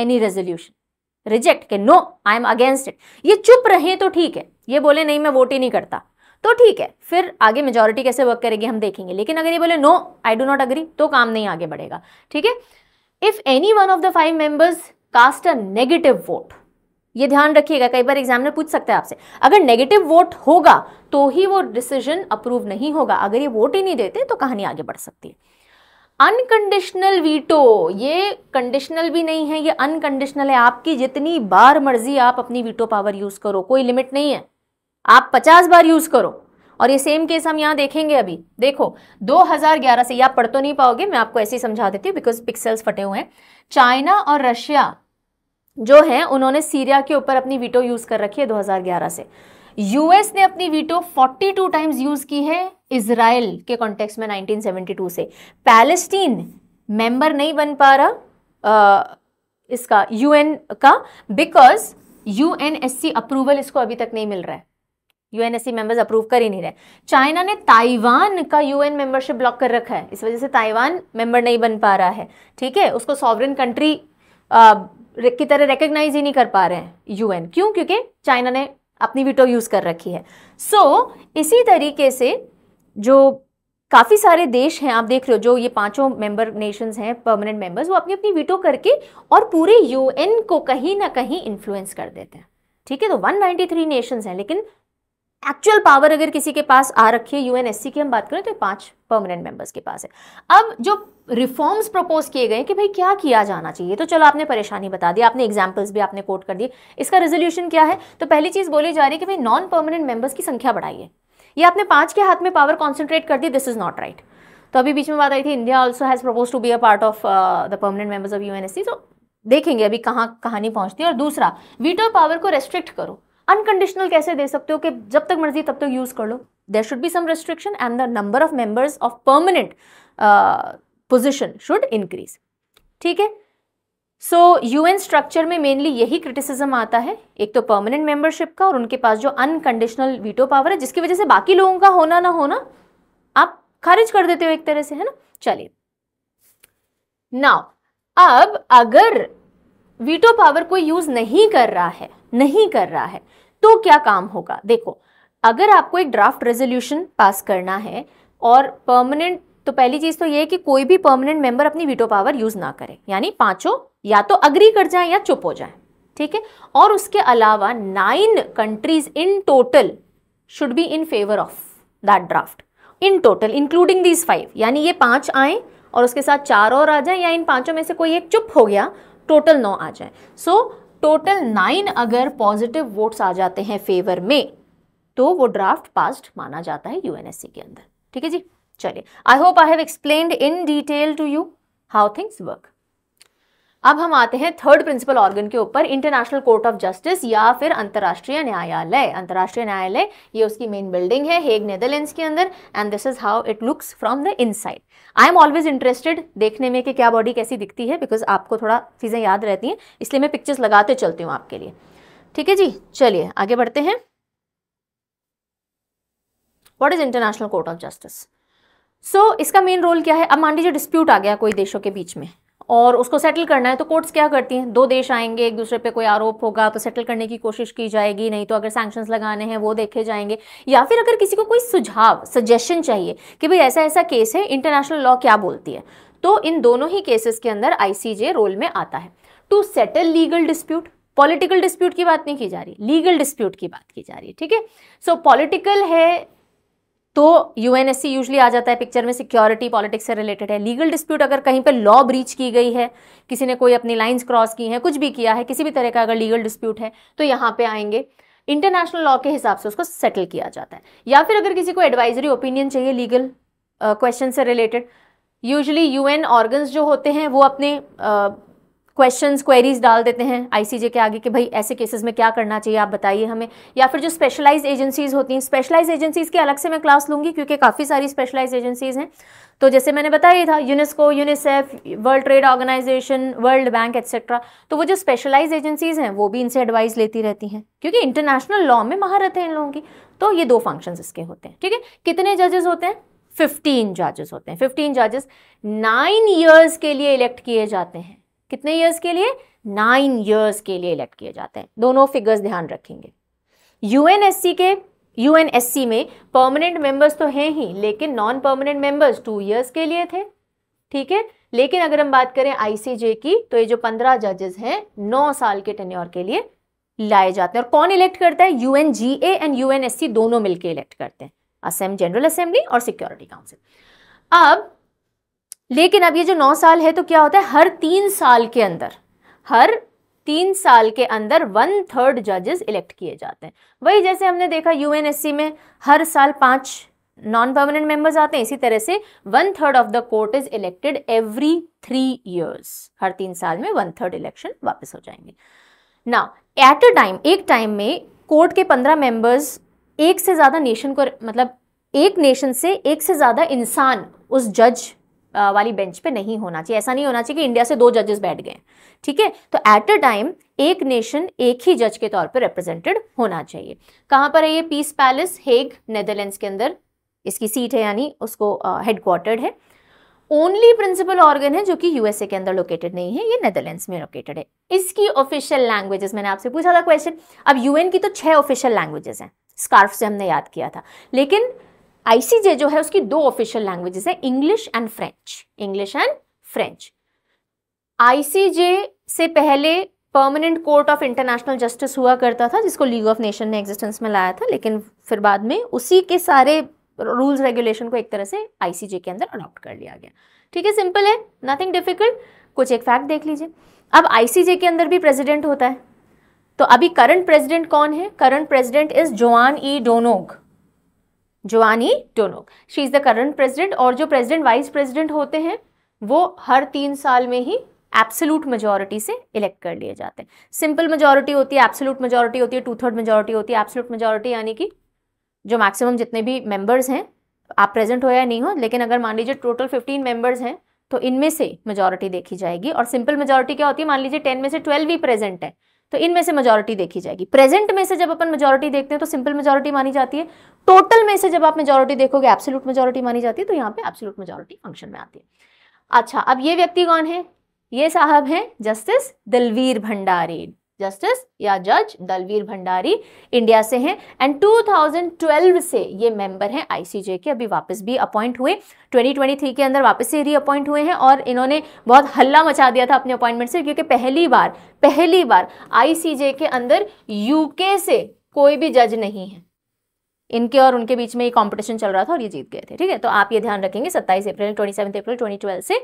any resolution reject के no I am against it ये चुप रहे तो ठीक है ये बोले नहीं मैं वोट ही नहीं करता तो ठीक है फिर आगे मेजोरिटी कैसे वर्क करेगी हम देखेंगे लेकिन अगर ये बोले no I do not agree तो काम नहीं आगे बढ़ेगा ठीक है if any one of the five members cast a negative vote ये ध्यान रखिएगा कई बार एग्जामिनर पूछ सकता है आपसे अगर नेगेटिव वोट होगा तो ही वो डिसीजन अप्रूव नहीं होगा अगर ये वोट ही नहीं देते तो कहानी आगे बढ़ सकती है अनकंडीशनल वीटो ये कंडीशनल भी नहीं है ये अनकंडीशनल है आपकी जितनी बार मर्जी आप अपनी वीटो पावर यूज करो कोई लिमिट नहीं है आप पचास बार यूज करो और ये सेम केस हम यहाँ देखेंगे अभी देखो 2011 से ये आप पढ़ तो नहीं पाओगे मैं आपको ऐसे ही समझा देती हूँ बिकॉज पिक्सल्स फटे हुए हैं चाइना और रशिया जो हैं उन्होंने सीरिया के ऊपर अपनी वीटो यूज़ कर रखी है 2011 से यूएस ने अपनी वीटो 42 टाइम्स यूज़ की है इसराइल के कॉन्टेक्स्ट में 1972 से पैलेस्टीन मेंबर नहीं बन पा रहा आ, इसका यूएन का बिकॉज यूएनएससी अप्रूवल इसको अभी तक नहीं मिल रहा है यूएनएससी मेंबर्स अप्रूव कर ही नहीं रहे चाइना ने ताइवान का यूएन मेंबरशिप ब्लॉक कर रखा है इस वजह से ताइवान मेंबर नहीं बन पा रहा है ठीक है उसको सॉवरन कंट्री की तरह रिकग्नाइज ही नहीं कर पा रहे हैं यूएन क्यों क्योंकि चाइना ने अपनी वीटो यूज़ कर रखी है सो so, इसी तरीके से जो काफ़ी सारे देश हैं आप देख रहे हो जो ये पांचों मेंबर नेशंस हैं परमानेंट मेंबर्स वो अपनी अपनी वीटो करके और पूरे यूएन को कहीं ना कहीं इन्फ्लुएंस कर देते हैं ठीक है तो 193 नेशंस हैं लेकिन एक्चुअल पावर अगर किसी के पास आ रखी है यूएनएससी की हम बात करें तो पांच परमानेंट मेंबर्स के पास है अब जो रिफॉर्म्स प्रपोज किए गए कि भाई क्या किया जाना चाहिए तो चलो आपने परेशानी बता दी आपने एग्जाम्पल्स भी आपने कोट कर दिए इसका रेजोल्यूशन क्या है तो पहली चीज़ बोली जा रही है कि भाई नॉन परमानेंट मेंबर्स की संख्या बढ़ाइए ये आपने पांच के हाथ में पावर कॉन्सेंट्रेट कर दी दिस इज़ नॉट राइट तो अभी बीच में बात आई थी India also has propose to be a part of the permanent members of UNSC तो देखेंगे अभी कहाँ कहानी पहुँचती है और दूसरा वीटो पावर को रेस्ट्रिक्ट करो अनकंडीशनल कैसे दे सकते हो कि जब तक मर्जी तब तक यूज़ कर लो there should be some restriction and the number of members of permanent position should increase ठीक है सो यूएन स्ट्रक्चर में मेनली यही क्रिटिसिज्म आता है एक तो परमानेंट मेंबरशिप का और उनके पास जो अनकंडीशनल वीटो पावर है जिसकी वजह से बाकी लोगों का होना ना होना आप खारिज कर देते हो एक तरह से है ना चलिए नाउ अब अगर वीटो पावर कोई यूज नहीं कर रहा है नहीं कर रहा है तो क्या काम होगा देखो अगर आपको एक ड्राफ्ट रेजोल्यूशन पास करना है और परमानेंट तो पहली चीज तो ये है कि कोई भी परमानेंट मेंबर अपनी वीटो पावर यूज ना करे यानी पांचों या तो अग्री कर जाए या चुप हो जाए ठीक है और उसके अलावा nine countries in total should be in favour of that draft in total including these five यानी ये पांच आए और उसके साथ चार और आ जाए या इन पांचों में से कोई एक चुप हो गया टोटल नौ आ जाए सो so, टोटल नाइन अगर पॉजिटिव वोट्स आ जाते हैं फेवर में तो वो ड्राफ्ट पास्ड माना जाता है यूएनएससी के अंदर ठीक है जी चलिए I hope I have explain in detail to you how things work अब हम आते हैं थर्ड प्रिंसिपल ऑर्गन के ऊपर इंटरनेशनल कोर्ट ऑफ जस्टिस या फिर अंतर्राष्ट्रीय न्यायालय अंतर्राष्ट्रीय न्यायालय ये उसकी मेन बिल्डिंग है हेग नेदरलैंड्स के अंदर and this is how it looks from the inside I am always interested देखने में कि क्या बॉडी कैसी दिखती है बिकॉज आपको थोड़ा चीज़ें याद रहती हैं इसलिए मैं पिक्चर्स लगाते चलती हूँ आपके लिए ठीक है जी चलिए आगे बढ़ते हैं what is international court of justice so इसका मेन रोल क्या है अब मान लीजिए डिस्प्यूट आ गया कोई देशों के बीच में और उसको सेटल करना है तो कोर्ट्स क्या करती हैं दो देश आएंगे एक दूसरे पे कोई आरोप होगा तो सेटल करने की कोशिश की जाएगी नहीं तो अगर सैंक्शंस लगाने हैं वो देखे जाएंगे या फिर अगर किसी को कोई सुझाव सजेशन चाहिए कि भाई ऐसा ऐसा केस है इंटरनेशनल लॉ क्या बोलती है तो इन दोनों ही केसेस के अंदर आईसीजे रोल में आता है to settle legal dispute political dispute की बात नहीं की जा रही लीगल डिस्प्यूट की बात की जा रही है ठीक है सो पॉलिटिकल है तो यूएनएससी यूजली आ जाता है पिक्चर में सिक्योरिटी पॉलिटिक्स से रिलेटेड है लीगल डिस्प्यूट अगर कहीं पे लॉ ब्रीच की गई है किसी ने कोई अपनी लाइंस क्रॉस की हैं कुछ भी किया है किसी भी तरह का अगर लीगल डिस्प्यूट है तो यहाँ पे आएंगे इंटरनेशनल लॉ के हिसाब से उसको सेटल किया जाता है या फिर अगर किसी को एडवाइजरी ओपिनियन चाहिए लीगल क्वेश्चन uh, से रिलेटेड यूजली यूएन ऑर्गन्स जो होते हैं वो अपने uh, क्वेश्चन क्वेरीज डाल देते हैं आईसीजे के आगे कि भाई ऐसे केसेस में क्या करना चाहिए आप बताइए हमें या फिर जो स्पेशलाइज एजेंसीज़ होती हैं स्पेशलाइज एजेंसीज़ के अलग से मैं क्लास लूँगी क्योंकि काफ़ी सारी स्पेशलाइज एजेंसीज़ हैं तो जैसे मैंने बताया था UNESCO UNICEF world trade organisation world bank etcetera तो वो जो स्पेशलाइज एजेंसीज़ हैं वो भी इनसे एडवाइस लेती रहती हैं क्योंकि इंटरनेशनल लॉ में महारत है इन लोगों की तो ये दो फंक्शन इसके होते हैं ठीक है कितने जजेस होते हैं फिफ्टीन जजेस होते हैं फिफ्टीन जजेस नाइन ईयर्स के लिए इलेक्ट किए जाते हैं कितने ईयर्स के लिए नाइन ईयर्स के लिए इलेक्ट किए जाते हैं दोनों फिगर्स ध्यान रखेंगे यूएनएससी के यूएनएससी में परमानेंट मेंबर्स तो हैं ही लेकिन non permanent members two years के लिए थे ठीक है लेकिन अगर हम बात करें आईसीजे की तो ये जो पंद्रह जजेस हैं नौ साल के टेन्योर के लिए लाए जाते हैं और कौन इलेक्ट करता है यूएनजीए एंड यूएनएससी दोनों मिलकर इलेक्ट करते हैं असम जनरल असेंबली और सिक्योरिटी काउंसिल अब लेकिन अब ये जो नौ साल है तो क्या होता है हर तीन साल के अंदर हर तीन साल के अंदर वन थर्ड जजेस इलेक्ट किए जाते हैं वही जैसे हमने देखा यूएनएससी में हर साल पांच नॉन परमानेंट मेंबर्स आते हैं इसी तरह से one third of the court is elected every three years हर तीन साल में वन थर्ड इलेक्शन वापस हो जाएंगे ना एट अ टाइम एक टाइम में कोर्ट के पंद्रह मेंबर्स एक से ज़्यादा नेशन को मतलब एक नेशन से एक से ज़्यादा इंसान उस जज वाली बेंच पे नहीं होना चाहिए ऐसा नहीं होना चाहिए कि इंडिया से दो जजेस बैठ गए ठीक है तो एट अ टाइम एक नेशन एक ही जज के तौर पर रिप्रेजेंटेड होना चाहिए कहां पर है ये पीस पैलेस हेग नेदरलैंड्स के अंदर इसकी सीट है यानी उसको हेडक्वार्टर्ड uh, है ओनली प्रिंसिपल ऑर्गन है जो कि यूएसए के अंदर लोकेटेड नहीं है ये नेदरलैंड्स में लोकेटेड है इसकी ऑफिशियल लैंग्वेजेस मैंने आपसे पूछा था क्वेश्चन अब यूएन की तो छह ऑफिशियल लैंग्वेजेस हैं स्कार्फ से हमने याद किया था लेकिन आईसीजे जो है उसकी दो ऑफिशियल लैंग्वेजेस है English and French English and French ICJ से पहले permanent court of international justice हुआ करता था जिसको लीग ऑफ नेशन ने एग्जिस्टेंस में लाया था लेकिन फिर बाद में उसी के सारे रूल्स रेगुलेशन को एक तरह से आईसीजे के अंदर अडॉप्ट कर लिया गया ठीक है सिंपल है नथिंग डिफिकल्ट कुछ एक फैक्ट देख लीजिए अब आईसीजे के अंदर भी प्रेसिडेंट होता है तो अभी करंट प्रेसिडेंट कौन है current president is Joan E Donoghue Joanie Donoghue she is the current president और जो प्रेसिडेंट वाइस प्रेसिडेंट होते हैं वो हर तीन साल में ही एब्सोलूट मेजोरिटी से इलेक्ट कर लिए जाते हैं सिंपल मेजोरिटी होती है एब्सोलूट मेजोरिटी होती है टू थर्ड मेजोरिटी होती है एब्सोलूट मेजोरिटी यानी कि जो मैक्सिमम जितने भी मेंबर्स हैं आप प्रेजेंट हो या नहीं हो लेकिन अगर मान लीजिए टोटल फिफ्टीन मेंबर्स हैं तो इनमें से मेजोरिटी देखी जाएगी और सिंपल मेजोरिटी क्या होती है मान लीजिए टेन में से ट्वेल्व ही प्रेजेंट है तो इनमें से मेजोरिटी देखी जाएगी प्रेजेंट में से जब अपन मेजोरिटी देखते हैं तो सिंपल मेजोरिटी मानी जाती है टोटल में से जब आप मेजोरिटी देखोगे एब्सोल्यूट मेजोरिटी मानी जाती है तो यहाँ पे एब्सोल्यूट मेजोरिटी फंक्शन में आती है अच्छा अब ये व्यक्ति कौन है ये साहब हैं जस्टिस दलवीर भंडारी जस्टिस या जज दलवीर भंडारी इंडिया से हैं एंड 2012 से ये मेंबर हैं आईसीजे के अभी वापस भी अपॉइंट हुए 2023 के अंदर वापस से रीअपॉइंट हुए हैं और इन्होंने बहुत हल्ला मचा दिया था अपने अपॉइंटमेंट से क्योंकि पहली बार पहली बार आईसीजे के अंदर यूके से कोई भी जज नहीं है इनके और उनके बीच में ये कंपटीशन चल रहा था और ये जीत गए थे ठीक है तो आप ये ध्यान रखेंगे 27 अप्रैल 27 अप्रैल 2012 से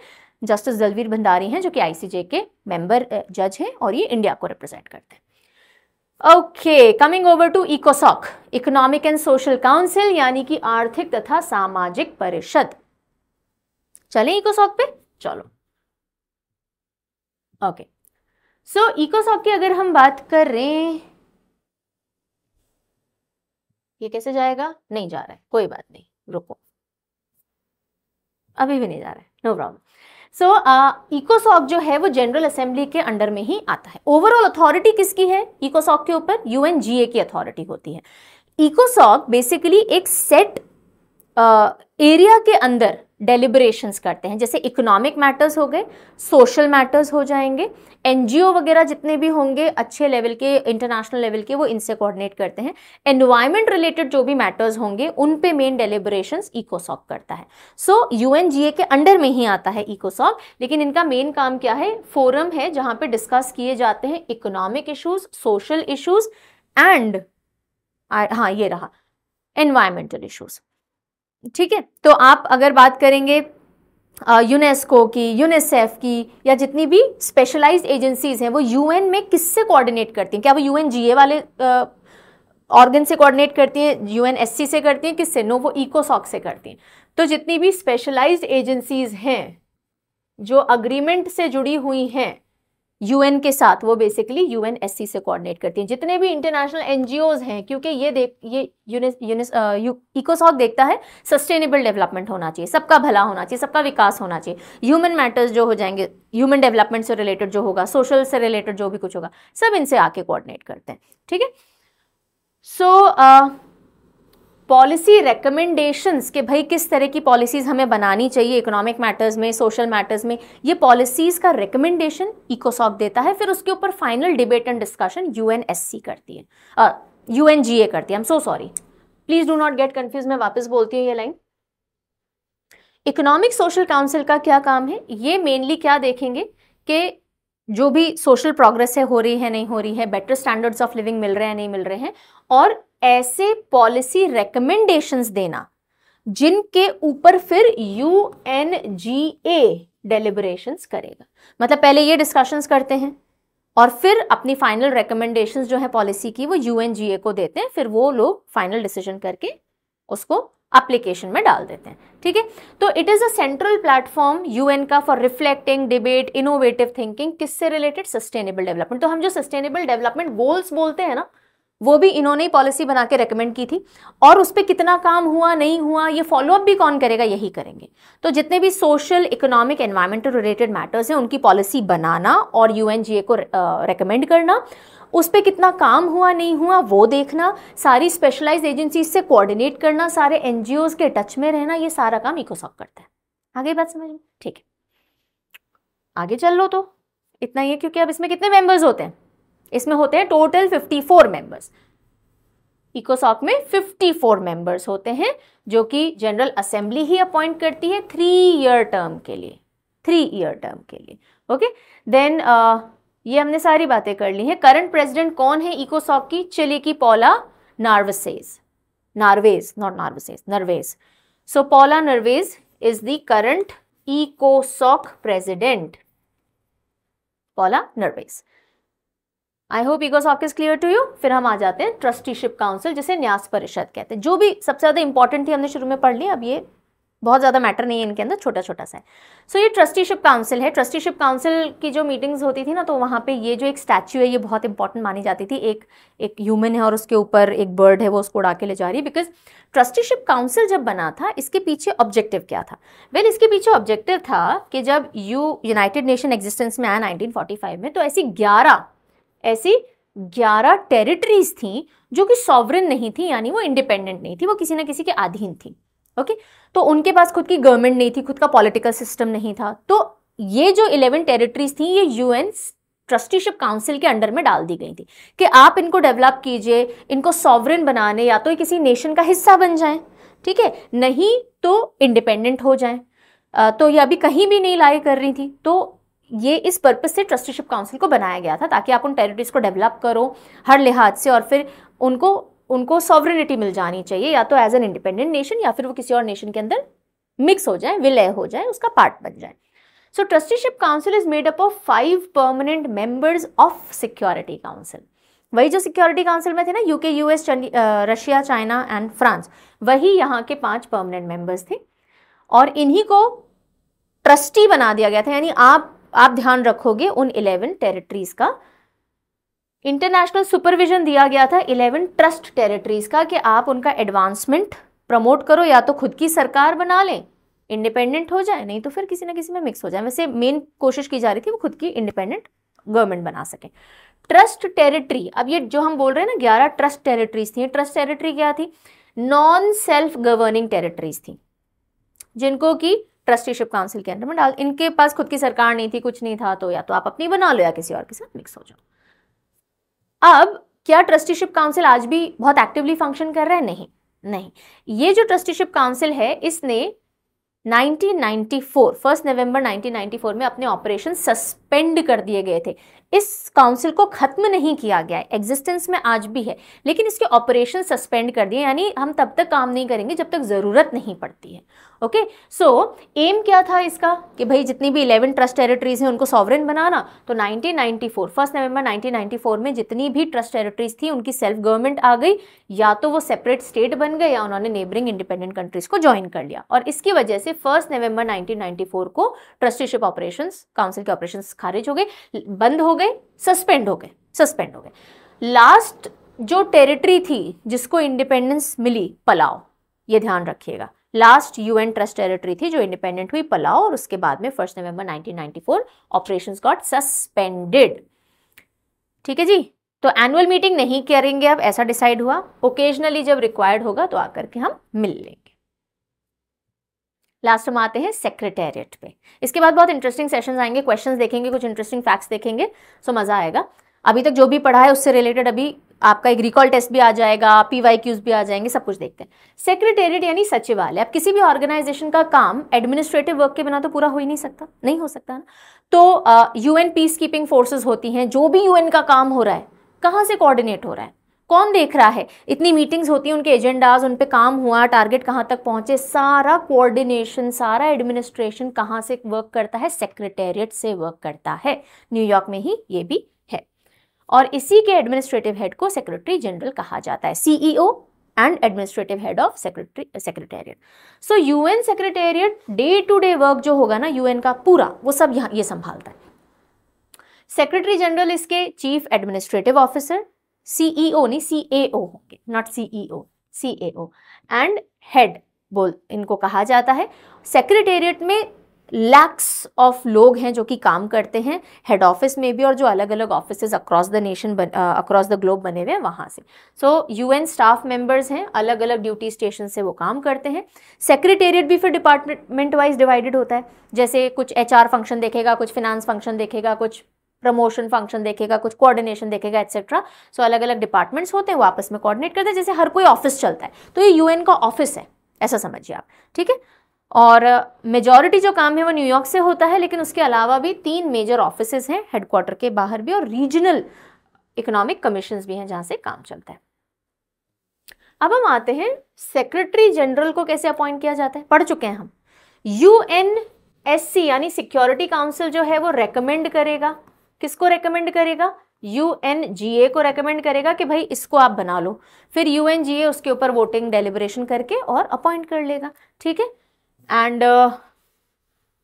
जस्टिस दलवीर भंडारी हैं जो कि आईसीजे के मेंबर जज हैं और ये इंडिया को रिप्रेजेंट करते हैं ओके कमिंग ओवर टू इकोसॉक इकोनॉमिक एंड सोशल काउंसिल यानी कि आर्थिक तथा सामाजिक परिषद चले इकोसॉक पे चलो ओके सो इकोसॉक की अगर हम बात कर रहे ये कैसे जाएगा नहीं जा रहा है कोई बात नहीं रुको अभी भी नहीं जा रहा है नो प्रॉब्लम सो इकोसॉक uh, जो है वो जनरल असेंबली के अंडर में ही आता है ओवरऑल अथॉरिटी किसकी है इकोसॉक के ऊपर यूएनजीए की अथॉरिटी होती है इकोसॉक बेसिकली एक सेट एरिया uh, के अंदर डेलिब्रेशंस करते हैं जैसे इकोनॉमिक मैटर्स हो गए सोशल मैटर्स हो जाएंगे एनजीओ वगैरह जितने भी होंगे अच्छे लेवल के इंटरनेशनल लेवल के वो इनसे कोऑर्डिनेट करते हैं एनवायरमेंट रिलेटेड जो भी मैटर्स होंगे उन पे मेन डेलिब्रेशंस इकोसॉक करता है सो यूएनजीए के अंडर में ही आता है इकोसॉक लेकिन इनका मेन काम क्या है फोरम है जहाँ पर डिस्कस किए जाते हैं economic issues social issues and हाँ ये रहा एनवायरमेंटल इशूज़ ठीक है तो आप अगर बात करेंगे यूनेस्को की यूनिसेफ की या जितनी भी स्पेशलाइज एजेंसीज हैं वो यूएन में किससे कोऑर्डिनेट करती हैं क्या वो यूएनजीए वाले ऑर्गन से कोऑर्डिनेट करती हैं यूएनएससी से करती हैं किससे नो वो इकोसॉक से करती हैं तो जितनी भी स्पेशलाइज्ड एजेंसीज हैं जो अग्रीमेंट से जुड़ी हुई हैं यूएन के साथ वो बेसिकली यूएनएससी से कोऑर्डिनेट करती हैं जितने भी इंटरनेशनल एनजीओज हैं क्योंकि ये देख ये इकोसॉक देखता है सस्टेनेबल डेवलपमेंट होना चाहिए सबका भला होना चाहिए सबका विकास होना चाहिए ह्यूमन मैटर्स जो हो जाएंगे ह्यूमन डेवलपमेंट से रिलेटेड जो होगा सोशल से रिलेटेड जो भी कुछ होगा सब इनसे आके कोऑर्डिनेट करते हैं ठीक है so so, uh, policy recommendations के भाई किस तरह की पॉलिसीज़ हमें बनानी चाहिए इकोनॉमिक मैटर्स में सोशल मैटर्स में ये पॉलिसीज़ का रिकमेंडेशन इकोसॉक देता है फिर उसके ऊपर final debate and discussion U करती है यू एन जी ए करती है am so sorry please do not get confuse मैं वापस बोलती हूँ ये लाइन इकोनॉमिक सोशल काउंसिल का क्या काम है ये मेनली क्या देखेंगे कि जो भी सोशल प्रोग्रेस है हो रही है नहीं हो रही है बेटर स्टैंडर्ड्स ऑफ लिविंग मिल रहे हैं नहीं मिल रहे हैं और ऐसे पॉलिसी रिकमेंडेशन देना जिनके ऊपर फिर U N G A deliberations करेगा मतलब पहले ये डिस्कशंस करते हैं और फिर अपनी फाइनल रिकमेंडेशन जो है पॉलिसी की वो यू एन जी ए को देते हैं फिर वो लोग फाइनल डिसीजन करके उसको एप्लीकेशन में डाल देते हैं ठीक है तो it is a central platform UN का for reflecting debate innovative thinking किससे रिलेटेड सस्टेनेबल डेवलपमेंट तो हम जो सस्टेनेबल डेवलपमेंट गोल्स बोलते हैं ना वो भी इन्होंने पॉलिसी बना के रिकमेंड की थी और उस पर कितना काम हुआ नहीं हुआ ये फॉलोअप भी कौन करेगा यही करेंगे तो जितने भी social economic environmental related matters हैं उनकी पॉलिसी बनाना और यू को रिकमेंड करना उस पर कितना काम हुआ नहीं हुआ वो देखना सारी स्पेशलाइज एजेंसीज से कोऑर्डिनेट करना सारे एन के टच में रहना ये सारा काम इकोसॉफ करता है आगे बात समझ ठीक है आगे चल लो तो इतना ही है क्योंकि अब इसमें कितने मेंबर्स होते हैं इसमें होते हैं टोटल 54 मेंबर्स इकोसॉक में 54 मेंबर्स होते हैं जो कि जनरल असेंबली ही अपॉइंट करती है थ्री ईयर टर्म के लिए थ्री ईयर टर्म के लिए ओके देन uh, ये हमने सारी बातें कर ली हैं करंट प्रेसिडेंट कौन है इकोसॉक की चिली की Paula Narvaez Narvaez not Narvaez Narvaez so Paula Narvaez is the current इकोसॉक president Paula Narvaez I hope egos of is clear to you फिर हम आ जाते हैं ट्रस्टीशिप काउंसिल जिसे न्यास परिषद कहते हैं जो भी सबसे ज़्यादा इंपॉर्टेंट थी हमने शुरू में पढ़ ली अब ये बहुत ज़्यादा मैटर नहीं है इनके अंदर छोटा छोटा सा है सो so, ये ट्रस्टीशिप काउंसिल है ट्रस्टीशिप काउंसिल की जो मीटिंग्स होती थी ना तो वहाँ पे ये जो एक स्टैच्यू है ये बहुत इंपॉर्टेंट मानी जाती थी एक एक ह्यूमन है और उसके ऊपर एक बर्ड है वो उसको उड़ा के ले जा रही है बिकॉज ट्रस्टीशिप काउंसिल जब बना था इसके पीछे ऑब्जेक्टिव क्या था वेल well, इसके पीछे ऑब्जेक्टिव था कि जब यू यूनाइटेड नेशन एग्जिस्टेंस में आया नाइनटीन में तो ऐसी ग्यारह ऐसी ग्यारह टेरिटरीज थी जो कि सॉवरन नहीं थी यानी वो इंडिपेंडेंट नहीं थी वो किसी ना किसी के अधीन थी ओके तो उनके पास खुद की गवर्नमेंट नहीं थी खुद का पॉलिटिकल सिस्टम नहीं था तो ये जो इलेवन टेरिटरीज थी ये यूएन ट्रस्टीशिप काउंसिल के अंडर में डाल दी गई थी कि आप इनको डेवलप कीजिए इनको सॉवरन बनाने या तो किसी नेशन का हिस्सा बन जाए ठीक है नहीं तो इंडिपेंडेंट हो जाए तो ये अभी कहीं भी नहीं लाए कर रही थी तो ये इस पर्पज़ से ट्रस्टीशिप काउंसिल को बनाया गया था ताकि आप उन टेरिटरीज़ को डेवलप करो हर लिहाज से और फिर उनको उनको सॉवरेनिटी मिल जानी चाहिए या तो एज एन इंडिपेंडेंट नेशन या फिर वो किसी और नेशन के अंदर मिक्स हो जाए विलय हो जाए उसका पार्ट बन जाए so trusteeship council is made up of five permanent members of security council वही जो सिक्योरिटी काउंसिल में थे ना UK US Russia China and France वही यहाँ के पांच परमानेंट मेंबर्स थे और इन्हीं को ट्रस्टी बना दिया गया था यानी आप आप ध्यान रखोगे उन इलेवन टेरिटरीज का इंटरनेशनल सुपरविजन दिया गया था इलेवन ट्रस्ट टेरिटरीज का कि आप उनका एडवांसमेंट प्रमोट करो या तो खुद की सरकार बना लें इंडिपेंडेंट हो जाए नहीं तो फिर किसी ना किसी में मिक्स हो जाए वैसे मेन कोशिश की जा रही थी वो खुद की इंडिपेंडेंट गवर्नमेंट बना सके ट्रस्ट टेरिटरी अब ये जो हम बोल रहे हैं ना ग्यारह ट्रस्ट टेरिटरीज थी ट्रस्ट टेरिटरी क्या थी नॉन सेल्फ गवर्निंग टेरिटरीज थी जिनको कि ट्रस्टीशिप काउंसिल के अंदर में डाल इनके पास खुद की सरकार नहीं थी कुछ नहीं था तो या तो आप अपनी बना लो या किसी और के साथ मिक्स हो जाओ अब क्या ट्रस्टीशिप काउंसिल आज भी बहुत एक्टिवली फंक्शन कर रहा है नहीं नहीं ये जो ट्रस्टीशिप काउंसिल है इसने 1994 फर्स्ट नवंबर 1994 में अपने ऑपरेशन सस्पेंड कर दिए गए थे इस काउंसिल को खत्म नहीं किया गया है एग्जिस्टेंस में आज भी है लेकिन इसके ऑपरेशन सस्पेंड कर दिए यानी हम तब तक काम नहीं करेंगे जब तक ज़रूरत नहीं पड़ती है ओके सो एम क्या था इसका कि भाई जितनी भी 11 ट्रस्ट टेरिटरीज हैं उनको सॉवरन बनाना तो 1994 फर्स्ट नवंबर 1994 में जितनी भी ट्रस्ट टेरिटरीज थी उनकी सेल्फ गवर्नमेंट आ गई या तो वो सेपरेट स्टेट बन गए या उन्होंने नेबरिंग इंडिपेंडेंट कंट्रीज को ज्वाइन कर लिया और इसकी वजह से फर्स्ट नवंबर 1994 को ट्रस्टीशिप ऑपरेशन काउंसिल के ऑपरेशन खारिज हो गए बंद हो गए सस्पेंड हो गए सस्पेंड हो गए लास्ट जो टेरिटरी थी जिसको इंडिपेंडेंस मिली पलाव ये ध्यान रखिएगा लास्ट यूएन ट्रस्ट टेरिटरी थी जो इंडिपेंडेंट हुई पलाव और उसके बाद में first November 1994 operations got suspended ठीक है जी तो एनुअल मीटिंग नहीं करेंगे अब ऐसा डिसाइड हुआ ओकेजनली जब रिक्वायर्ड होगा तो आकर के हम मिल लेंगे लास्ट हम आते हैं सेक्रेटेरिएट पे इसके बाद बहुत इंटरेस्टिंग सेशंस आएंगे क्वेश्चंस देखेंगे कुछ इंटरेस्टिंग फैक्ट्स देखेंगे सो मज़ा आएगा अभी तक जो भी पढ़ा है उससे रिलेटेड अभी आपका एक रिकॉल टेस्ट भी आ जाएगा पी वाई क्यूज भी आ जाएंगे सब कुछ देखते हैं सेक्रेटेरिएट यानी सचिवालय अब किसी भी ऑर्गेनाइजेशन का काम एडमिनिस्ट्रेटिव वर्क के बिना तो पूरा हो ही नहीं सकता नहीं हो सकता ना तो यूएन पीस कीपिंग फोर्सेज होती हैं जो भी यूएन का काम हो रहा है कहाँ से कोऑर्डिनेट हो रहा है कौन देख रहा है इतनी मीटिंग्स होती हैं उनके एजेंडाज उन पर काम हुआ टारगेट कहाँ तक पहुंचे सारा कोऑर्डिनेशन सारा एडमिनिस्ट्रेशन कहाँ से वर्क करता है सेक्रेटेरिएट से वर्क करता है न्यूयॉर्क में ही ये भी और इसी के एडमिनिस्ट्रेटिव हेड को सेक्रेटरी जनरल कहा जाता है CEO and administrative head of secretary secretariat so UN secretariat day to day work जो होगा ना यूएन का पूरा वो सब यहां ये संभालता है सेक्रेटरी जनरल इसके चीफ एडमिनिस्ट्रेटिव ऑफिसर सीईओ नहीं सीएओ होंगे not CEO CAO and head बोल इनको कहा जाता है सेक्रेटेरिएट में लैक्स ऑफ लोग हैं जो कि काम करते हैं हेड ऑफिस में भी और जो अलग अलग office across the nation across the globe बने हुए हैं वहाँ से so U N staff members हैं अलग अलग ड्यूटी स्टेशन से वो काम करते हैं सेक्रेटेरिएट भी फिर डिपार्टमेंट वाइज डिवाइडेड होता है जैसे कुछ एच आर फंक्शन देखेगा कुछ फिनांस फंक्शन देखेगा कुछ प्रमोशन फंक्शन देखेगा कुछ कोऑर्डिनेशन देखेगा एक्सेट्रा सो so, अलग अलग डिपार्टमेंट्स होते हैं वो आपस में कोऑर्डिनेट करते हैं जैसे हर कोई ऑफिस चलता है तो ये यूएन का ऑफिस है ऐसा समझिए आप ठीक है और मेजॉरिटी जो काम है वो न्यूयॉर्क से होता है लेकिन उसके अलावा भी तीन मेजर ऑफिस हैं हेडक्वार्टर के बाहर भी और रीजनल इकोनॉमिक कमीशन भी हैं जहाँ से काम चलता है अब हम आते हैं सेक्रेटरी जनरल को कैसे अपॉइंट किया जाता है पढ़ चुके हैं हम यू एन एस सी यानी सिक्योरिटी काउंसिल जो है वो रेकमेंड करेगा किसको रेकमेंड करेगा यू एन जी ए को रेकमेंड करेगा कि भाई इसको आप बना लो फिर यू एन जी ए उसके ऊपर वोटिंग डेलिब्रेशन करके और अपॉइंट कर लेगा ठीक है एंड uh,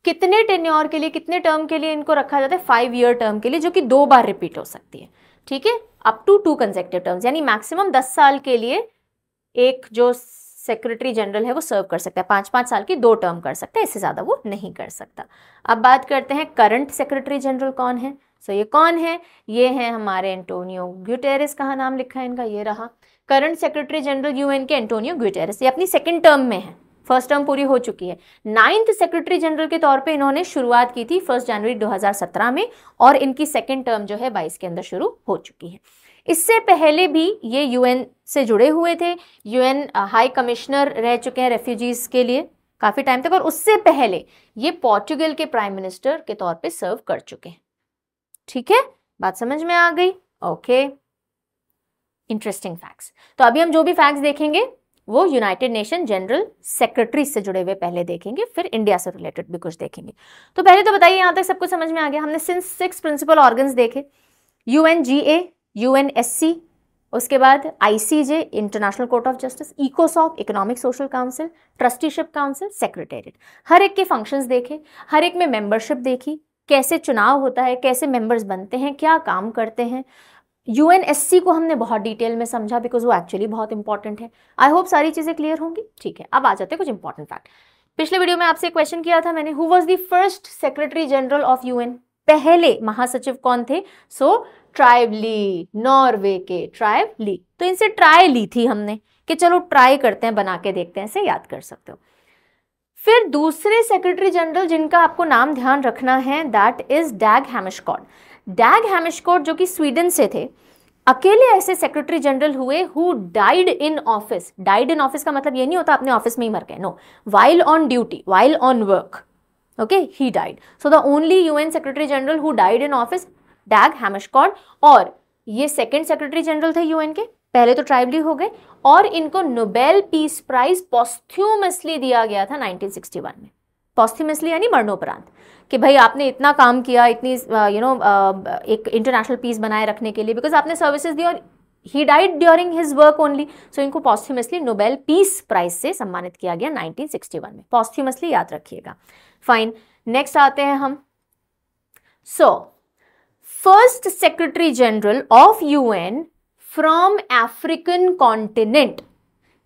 कितने टेन्योर के लिए कितने टर्म के लिए इनको रखा जाता है फाइव ईयर टर्म के लिए जो कि दो बार रिपीट हो सकती है ठीक है up to two consecutive terms यानी मैक्सिमम दस साल के लिए एक जो सेक्रेटरी जनरल है वो सर्व कर सकता है पांच पांच साल की दो टर्म कर सकता है इससे ज़्यादा वो नहीं कर सकता अब बात करते हैं करंट सेक्रेटरी जनरल कौन है सो so, ये कौन है ये है हमारे एंटोनियो ग्यूटेरिस कहा नाम लिखा है इनका ये रहा करंट सेक्रेटरी जनरल यूएन के एंटोनियो ग्यूटेरिस ये अपनी सेकेंड टर्म में है फर्स्ट टर्म पूरी हो चुकी है नाइन्थ सेक्रेटरी जनरल के तौर पे इन्होंने शुरुआत की थी फर्स्ट जनवरी 2017 में और इनकी सेकेंड टर्म जो है बाईस के अंदर शुरू हो चुकी है इससे पहले भी ये यूएन से जुड़े हुए थे यूएन हाई कमिश्नर रह चुके हैं रेफ्यूजीज के लिए काफ़ी टाइम तक और उससे पहले ये पोर्टुगल के प्राइम मिनिस्टर के तौर पे सर्व कर चुके हैं ठीक है बात समझ में आ गई ओके इंटरेस्टिंग फैक्ट्स तो अभी हम जो भी फैक्ट्स देखेंगे वो यूनाइटेड नेशन जनरल सेक्रेटरी से जुड़े हुए पहले देखेंगे फिर इंडिया से रिलेटेड भी कुछ देखेंगे तो पहले तो बताइए यहां तक सब कुछ समझ में आ गया हमने सिंस सिक्स प्रिंसिपल ऑर्गन देखे U N G A U N S C उसके बाद ICJ international court of justice इकोसॉक economic social council trusteeship council secretariat हर एक के फंक्शंस देखे हर एक में मेंबरशिप देखी कैसे चुनाव होता है कैसे मेंबर्स बनते हैं क्या काम करते हैं यू को हमने बहुत डिटेल में समझा बिकॉज वो एक्चुअली बहुत इंपॉर्टेंट है आई होप सारी चीज़ें क्लियर होंगी ठीक है अब आ जाते हैं कुछ इंपॉर्टेंट फैक्ट पिछले वीडियो में आपसे क्वेश्चन किया था मैंने who was the first secretary general of UN पहले महासचिव कौन थे so Trygve Trygve Lie Norway के ट्राइब ली तो इनसे ट्राई ली थी हमने कि चलो ट्राई करते हैं बना के देखते हैं इसे याद कर सकते हो फिर दूसरे सेक्रेटरी जनरल जिनका आपको नाम ध्यान रखना है दैट इज डैग हैमिशकॉड डैग हैमिशकोट जो कि स्वीडन से थे अकेले ऐसे सेक्रेटरी जनरल हुए who died in office died in office का मतलब ये नहीं होता अपने ऑफिस में ही मर गए no while on duty while on work okay he died so the only UN secretary general who died in office Dag Hammarskjold और ये सेकेंड सेक्रेटरी जनरल थे यूएन के पहले तो ट्राइबली हो गए और इनको नोबेल पीस प्राइज पॉस्थ्यूमसली दिया गया था 1961 में पॉस्थिमसली यानी मरणोपरांत कि भाई आपने इतना काम किया इतनी यू नो एक इंटरनेशनल पीस बनाए रखने के लिए बिकॉज आपने सर्विसेज दी और he died during his work only so इनको पॉस्थ्यूमसली नोबेल पीस प्राइज से सम्मानित किया गया 1961 में पॉस्थ्यूमसली याद रखिएगा फाइन नेक्स्ट आते हैं हम so first secretary general of UN from African continent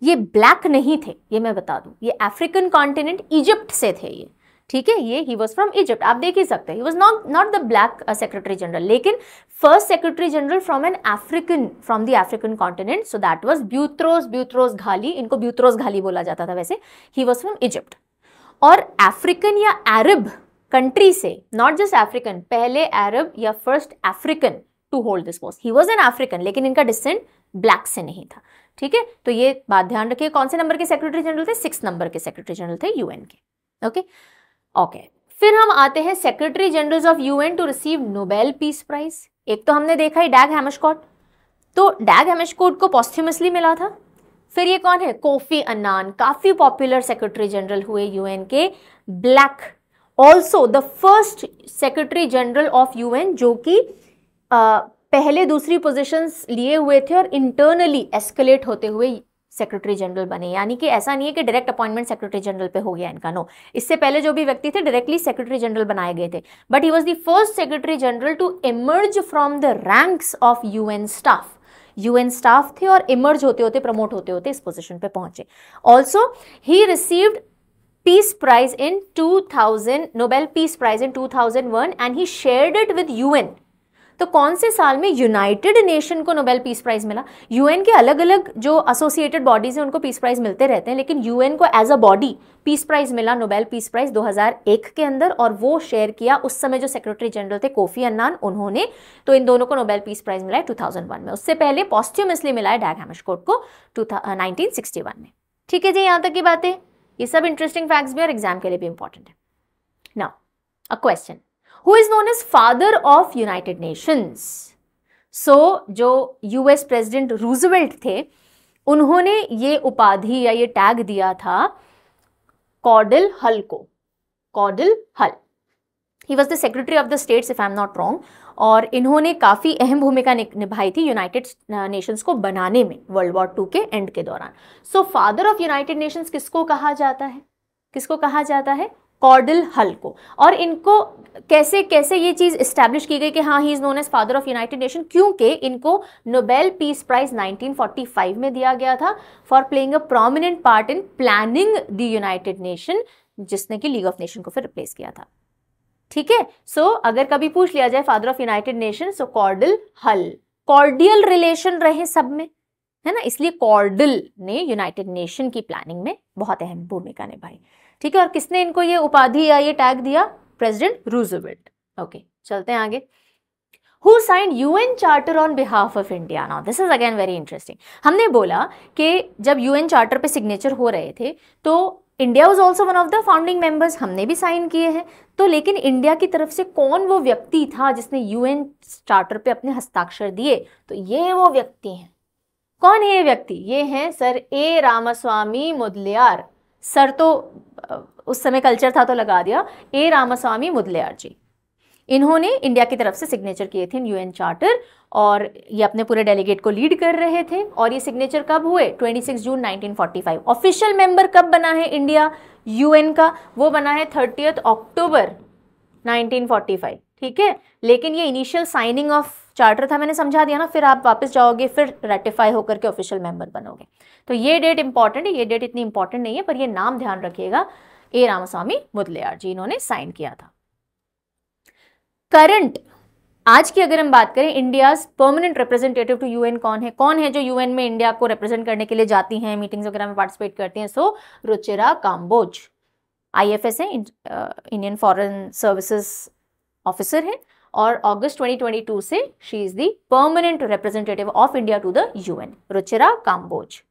ये ब्लैक नहीं थे ये मैं बता दूं ये अफ्रीकन कॉन्टिनेंट इजिप्ट से थे ये ठीक है ये ही वॉज फ्रॉम इजिप्ट आप देख ही सकते हैं he was not not the black secretary general लेकिन first secretary general from an African from the African continent so that was Boutros Boutros Ghali इनको ब्यूत्रोस घाली बोला जाता था वैसे ही वॉज फ्रॉम इजिप्ट और अफ्रीकन या Arab country से not just African पहले अरब या first African to hold this post he was an African लेकिन इनका डिसेंट ब्लैक से नहीं था ठीक है तो ये बात ध्यान रखिए कौन से नंबर के सेक्रेटरी जनरल थे सिक्स नंबर के सेक्रेटरी जनरल थे यूएन के ओके ओके फिर हम आते हैं secretary general of UN to receive Nobel peace prize एक तो हमने देखा ही डैग हेमशकॉट तो डैग हेमशकॉट को पॉस्थ्यूमसली मिला था फिर ये कौन है कोफी अन्नान काफी पॉपुलर सेक्रेटरी जनरल हुए यूएन के black also the first secretary general of UN जो कि पहले दूसरी पोजीशंस लिए हुए थे और इंटरनली एस्केलेट होते हुए सेक्रेटरी जनरल बने यानी कि ऐसा नहीं है कि डायरेक्ट अपॉइंटमेंट सेक्रेटरी जनरल पे हो गया इनका नो इससे पहले जो भी व्यक्ति थे डायरेक्टली सेक्रेटरी जनरल बनाए गए थे but he was the first secretary general to emerge from the ranks of U staff UN staff थे और इमर्ज होते होते प्रमोट होते होते इस पोजिशन पे पहुंचे also he received peace prize in 2000 Nobel peace prize in 2001 and he shared it with UN तो कौन से साल में यूनाइटेड नेशन को नोबेल पीस प्राइज़ मिला यूएन के अलग अलग जो एसोसिएटेड बॉडीज़ हैं उनको पीस प्राइज़ मिलते रहते हैं लेकिन यूएन को as a body peace prize मिला नोबेल पीस प्राइज़ 2001 के अंदर और वो शेयर किया उस समय जो सेक्रेटरी जनरल थे कोफी अन्नान उन्होंने तो इन दोनों को नोबेल पीस प्राइज़ मिला है 2001 में उससे पहले इसलिए मिला है डैग हेमिशकोट को टू नाइनटीन uh, में ठीक है जी यहाँ तक की बातें ये सब इंटरेस्टिंग फैक्ट्स भी और एग्जाम के लिए भी इंपॉर्टेंट है now a question who is known as father of United Nations so जो यूएस प्रेसिडेंट रूजवेल्ट थे उन्होंने ये उपाधि या ये टैग दिया था कॉडल हल को Cordell Hull he was the secretary of the states if I am not wrong और इन्होंने काफ़ी अहम भूमिका निभाई थी यूनाइटेड नेशंस को बनाने में वर्ल्ड वॉर टू के एंड के दौरान so father of United Nations किसको कहा जाता है किसको कहा जाता है कॉर्डल हल को और इनको कैसे कैसे ये चीज़ इस्टेब्लिश की गई कि हाँ he is known as father of United Nation क्योंकि इनको नोबेल पीस प्राइज 1945 में दिया गया था for playing a prominent part in planning the United Nation जिसने कि लीग ऑफ नेशन को फिर रिप्लेस किया था ठीक है सो अगर कभी पूछ लिया जाए father of United nation so Cordell Hull cordial relation रहे सब में है ना इसलिए कॉर्डल ने यूनाइटेड नेशन की प्लानिंग में बहुत अहम भूमिका निभाई ठीक है और किसने इनको ये उपाधि या ये टैग दिया प्रेसिडेंट रूजवेल्ट ओके चलते हैं आगे who sign UN charter on behalf of India now this is again very interesting हमने बोला कि जब यूएन चार्टर पे सिग्नेचर हो रहे थे तो India was also one of the founding members हमने भी साइन किए हैं तो लेकिन इंडिया की तरफ से कौन वो व्यक्ति था जिसने यूएन चार्टर पे अपने हस्ताक्षर दिए तो ये वो व्यक्ति हैं कौन है ये व्यक्ति ये हैं sir A Ramaswami Mudaliar sir तो उस समय कल्चर था तो लगा दिया ए रामास्वामी मुदलियार जी इन्होंने इंडिया की तरफ से सिग्नेचर किए थे यूएन चार्टर और ये अपने पूरे डेलीगेट को लीड कर रहे थे और ये सिग्नेचर कब हुए 26 जून 1945 ऑफिशियल मेंबर कब बना है इंडिया यूएन का वो बना है थर्टियथ अक्टूबर 1945 ठीक है लेकिन ये इनिशियल साइनिंग ऑफ चार्टर था मैंने समझा दिया ना फिर आप वापस जाओगे फिर रेटिफाई होकर के ऑफिशियल मेंबर बनोगे तो ये डेट इंपॉर्टेंट है ये डेट इतनी इंपॉर्टेंट नहीं है पर यह नाम ध्यान रखिएगा ए रामास्वामी मुदलियार जी इन्होंने साइन किया था करंट आज की अगर हम बात करें India's permanent representative to UN कौन है कौन है जो यूएन में इंडिया को रिप्रेजेंट करने के लिए जाती हैं मीटिंग्स वगैरह में पार्टिसिपेट करती हैं सो रुचिरा काम्बोज आईएफएस है इंडियन फॉरेन सर्विसेज ऑफिसर है और अगस्त 2022 से she is the permanent representative of India to the UN Ruchira Kamboj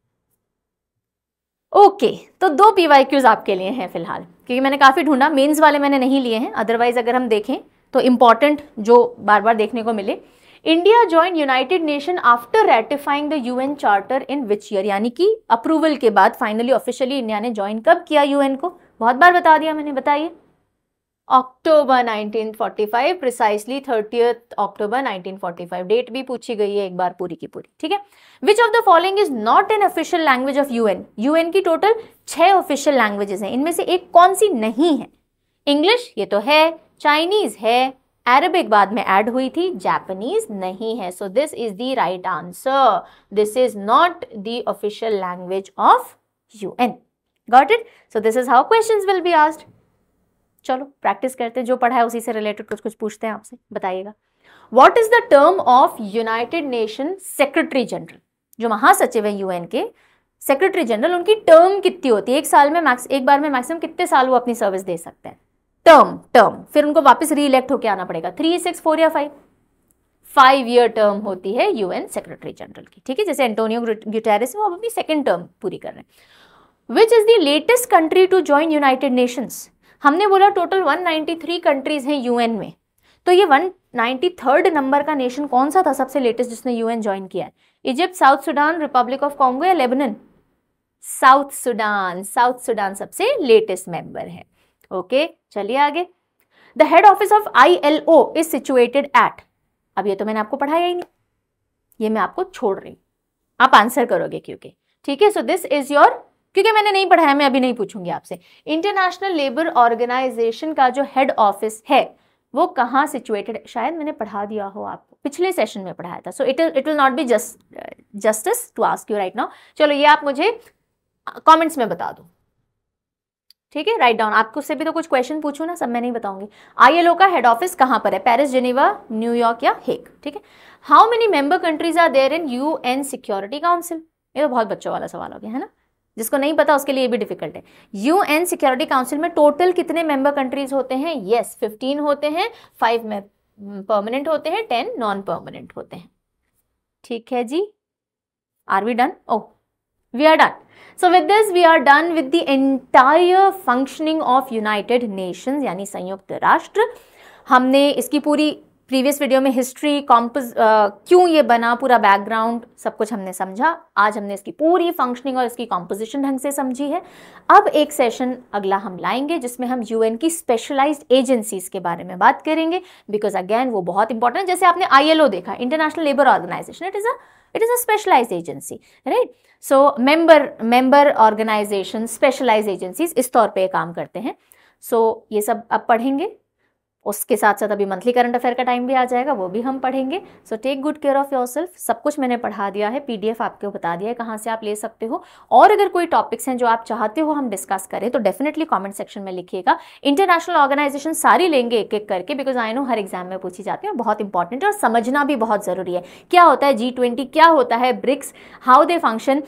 okay okay, तो दो पी क्यूज आपके लिए हैं फिलहाल क्योंकि मैंने काफ़ी ढूंढा मेंस वाले मैंने नहीं लिए हैं अदरवाइज अगर हम देखें तो इंपॉर्टेंट जो बार बार देखने को मिले India join United Nation after ratifying the UN charter in which year यानी कि अप्रूवल के बाद फाइनली ऑफिशियली इंडिया ने ज्वाइन कब किया यूएन को बहुत बार बता दिया मैंने बताइए अक्टूबर 1945 प्रिसाइसली थर्टियथ अक्टूबर 1945 डेट भी पूछी गई है एक बार पूरी की पूरी ठीक है which of the following is not an official language of UN UN की टोटल छह ऑफिशियल लैंग्वेजेस हैं इनमें से एक कौन सी नहीं है इंग्लिश ये तो है चाइनीज है अरबिक बाद में ऐड हुई थी जापानीज नहीं है so this is the right answer this is not the official language of UN got it so this is how questions will be asked चलो प्रैक्टिस करते हैं जो पढ़ा है उसी से रिलेटेड कुछ कुछ पूछते हैं आपसे बताइएगा what is the term of United Nation secretary general जो महासचिव है यूएन के सेक्रेटरी जनरल उनकी टर्म कितनी होती है एक साल में मैक्स एक बार में मैक्सिमम कितने साल वो अपनी सर्विस दे सकते हैं टर्म टर्म फिर उनको वापस री इलेक्ट होकर आना पड़ेगा थ्री सिक्स फोर या फाइव फाइव ईयर टर्म होती है यूएन सेक्रेटरी जनरल की ठीक है जैसे एंटोनियो ग्यूटेरिस वो अब अपनी सेकेंड टर्म पूरी कर रहे हैं which is the latest country to join United Nations हमने बोला टोटल 193 कंट्रीज हैं यूएन में तो ये वन नंबर का नेशन कौन सा था सबसे लेटेस्ट जिसने यूएन ज्वाइन किया Egypt South Sudan Republic of Congo या Lebanon South Sudan South Sudan सबसे लेटेस्ट मेंबर है ओके चलिए आगे the head office of I L O is situated at अब ये तो मैंने आपको पढ़ाया ही नहीं ये मैं आपको छोड़ रही हूँ आप आंसर करोगे क्योंकि ठीक है सो दिस इज योर क्योंकि मैंने नहीं पढ़ाया मैं अभी नहीं पूछूंगी आपसे इंटरनेशनल लेबर ऑर्गेनाइजेशन का जो हेड ऑफिस है वो कहाँ सिचुएटेड शायद मैंने पढ़ा दिया हो आपको पिछले सेशन में पढ़ाया था so it it will not be just justice to ask you right now चलो ये आप मुझे कॉमेंट्स में बता दो ठीक है राइट डाउन आपको उससे भी तो कुछ क्वेश्चन पूछू ना सब मैं नहीं बताऊंगी आईएलओ का हेड ऑफिस कहां पर है पेरिस जेनेवा न्यूयॉर्क या हेक ठीक है how many member countries are there in UN security council ये तो बहुत बच्चों वाला सवाल हो गया है ना जिसको नहीं पता उसके लिए भी डिफिकल्ट है यूएन सिक्योरिटी काउंसिल में टोटल कितने मेंबर कंट्रीज होते हैं यस yes, 15 होते हैं फाइव में परमानेंट mm, होते हैं टेन नॉन परमानेंट होते हैं ठीक है जी are we done oh we are done so with this we are done with the entire functioning of United Nations यानी संयुक्त राष्ट्र हमने इसकी पूरी प्रीवियस वीडियो में हिस्ट्री कॉम्पोज क्यों ये बना पूरा बैकग्राउंड सब कुछ हमने समझा आज हमने इसकी पूरी फंक्शनिंग और इसकी कॉम्पोजिशन ढंग से समझी है अब एक सेशन अगला हम लाएंगे जिसमें हम यूएन की स्पेशलाइज्ड एजेंसीज के बारे में बात करेंगे बिकॉज अगेन वो बहुत इंपॉर्टेंट जैसे आपने आईएलओ देखा international labour organisation it is a is a specialise agency right so so member organisation specialise agency इस तौर पर काम करते हैं so ये सब अब पढ़ेंगे उसके साथ साथ अभी मंथली करंट अफेयर का टाइम भी आ जाएगा वो भी हम पढ़ेंगे so take good care of yourself सब कुछ मैंने पढ़ा दिया है पीडीएफ आपको बता दिया है कहाँ से आप ले सकते हो और अगर कोई टॉपिक्स हैं जो आप चाहते हो हम डिस्कस करें तो डेफिनेटली कॉमेंट सेक्शन में लिखिएगा इंटरनेशनल ऑर्गेनाइजेशन सारी लेंगे एक एक करके बिकॉज आई नो हर एग्जाम में पूछी जाती है बहुत इंपॉर्टेंट है और समझना भी बहुत ज़रूरी है क्या होता है जी ट्वेंटी क्या होता है ब्रिक्स हाउ दे फंक्शन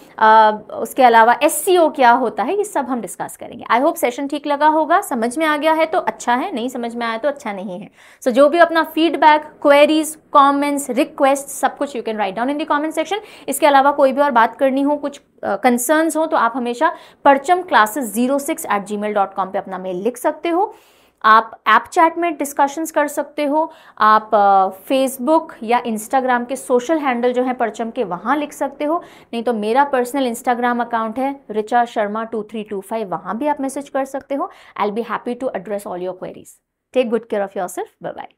उसके अलावा एस क्या होता है ये सब हम डिस्कस करेंगे आई होप सेशन ठीक लगा होगा समझ में आ गया है तो अच्छा है नहीं समझ में आया तो अच्छा अच्छा नहीं है सो so, जो भी अपना फीडबैक क्वेरीज कमेंट्स रिक्वेस्ट सब कुछ you can write down in the comment section इसके अलावा कोई भी और बात करनी हो कुछ कंसर्न्स uh, हो तो आप हमेशा Parcham classes zero six eight Gmail dot com पर अपना मेल लिख सकते हो आप ऐप चैट में डिस्कशंस कर सकते हो आप फेसबुक uh, या इंस्टाग्राम के सोशल हैंडल जो है परचम के वहाँ लिख सकते हो नहीं तो मेरा पर्सनल इंस्टाग्राम अकाउंट है Richa Sharma two three two five वहाँ भी आप मैसेज कर सकते हो I'll be happy to address all your queries Take good care of yourself. Bye-bye.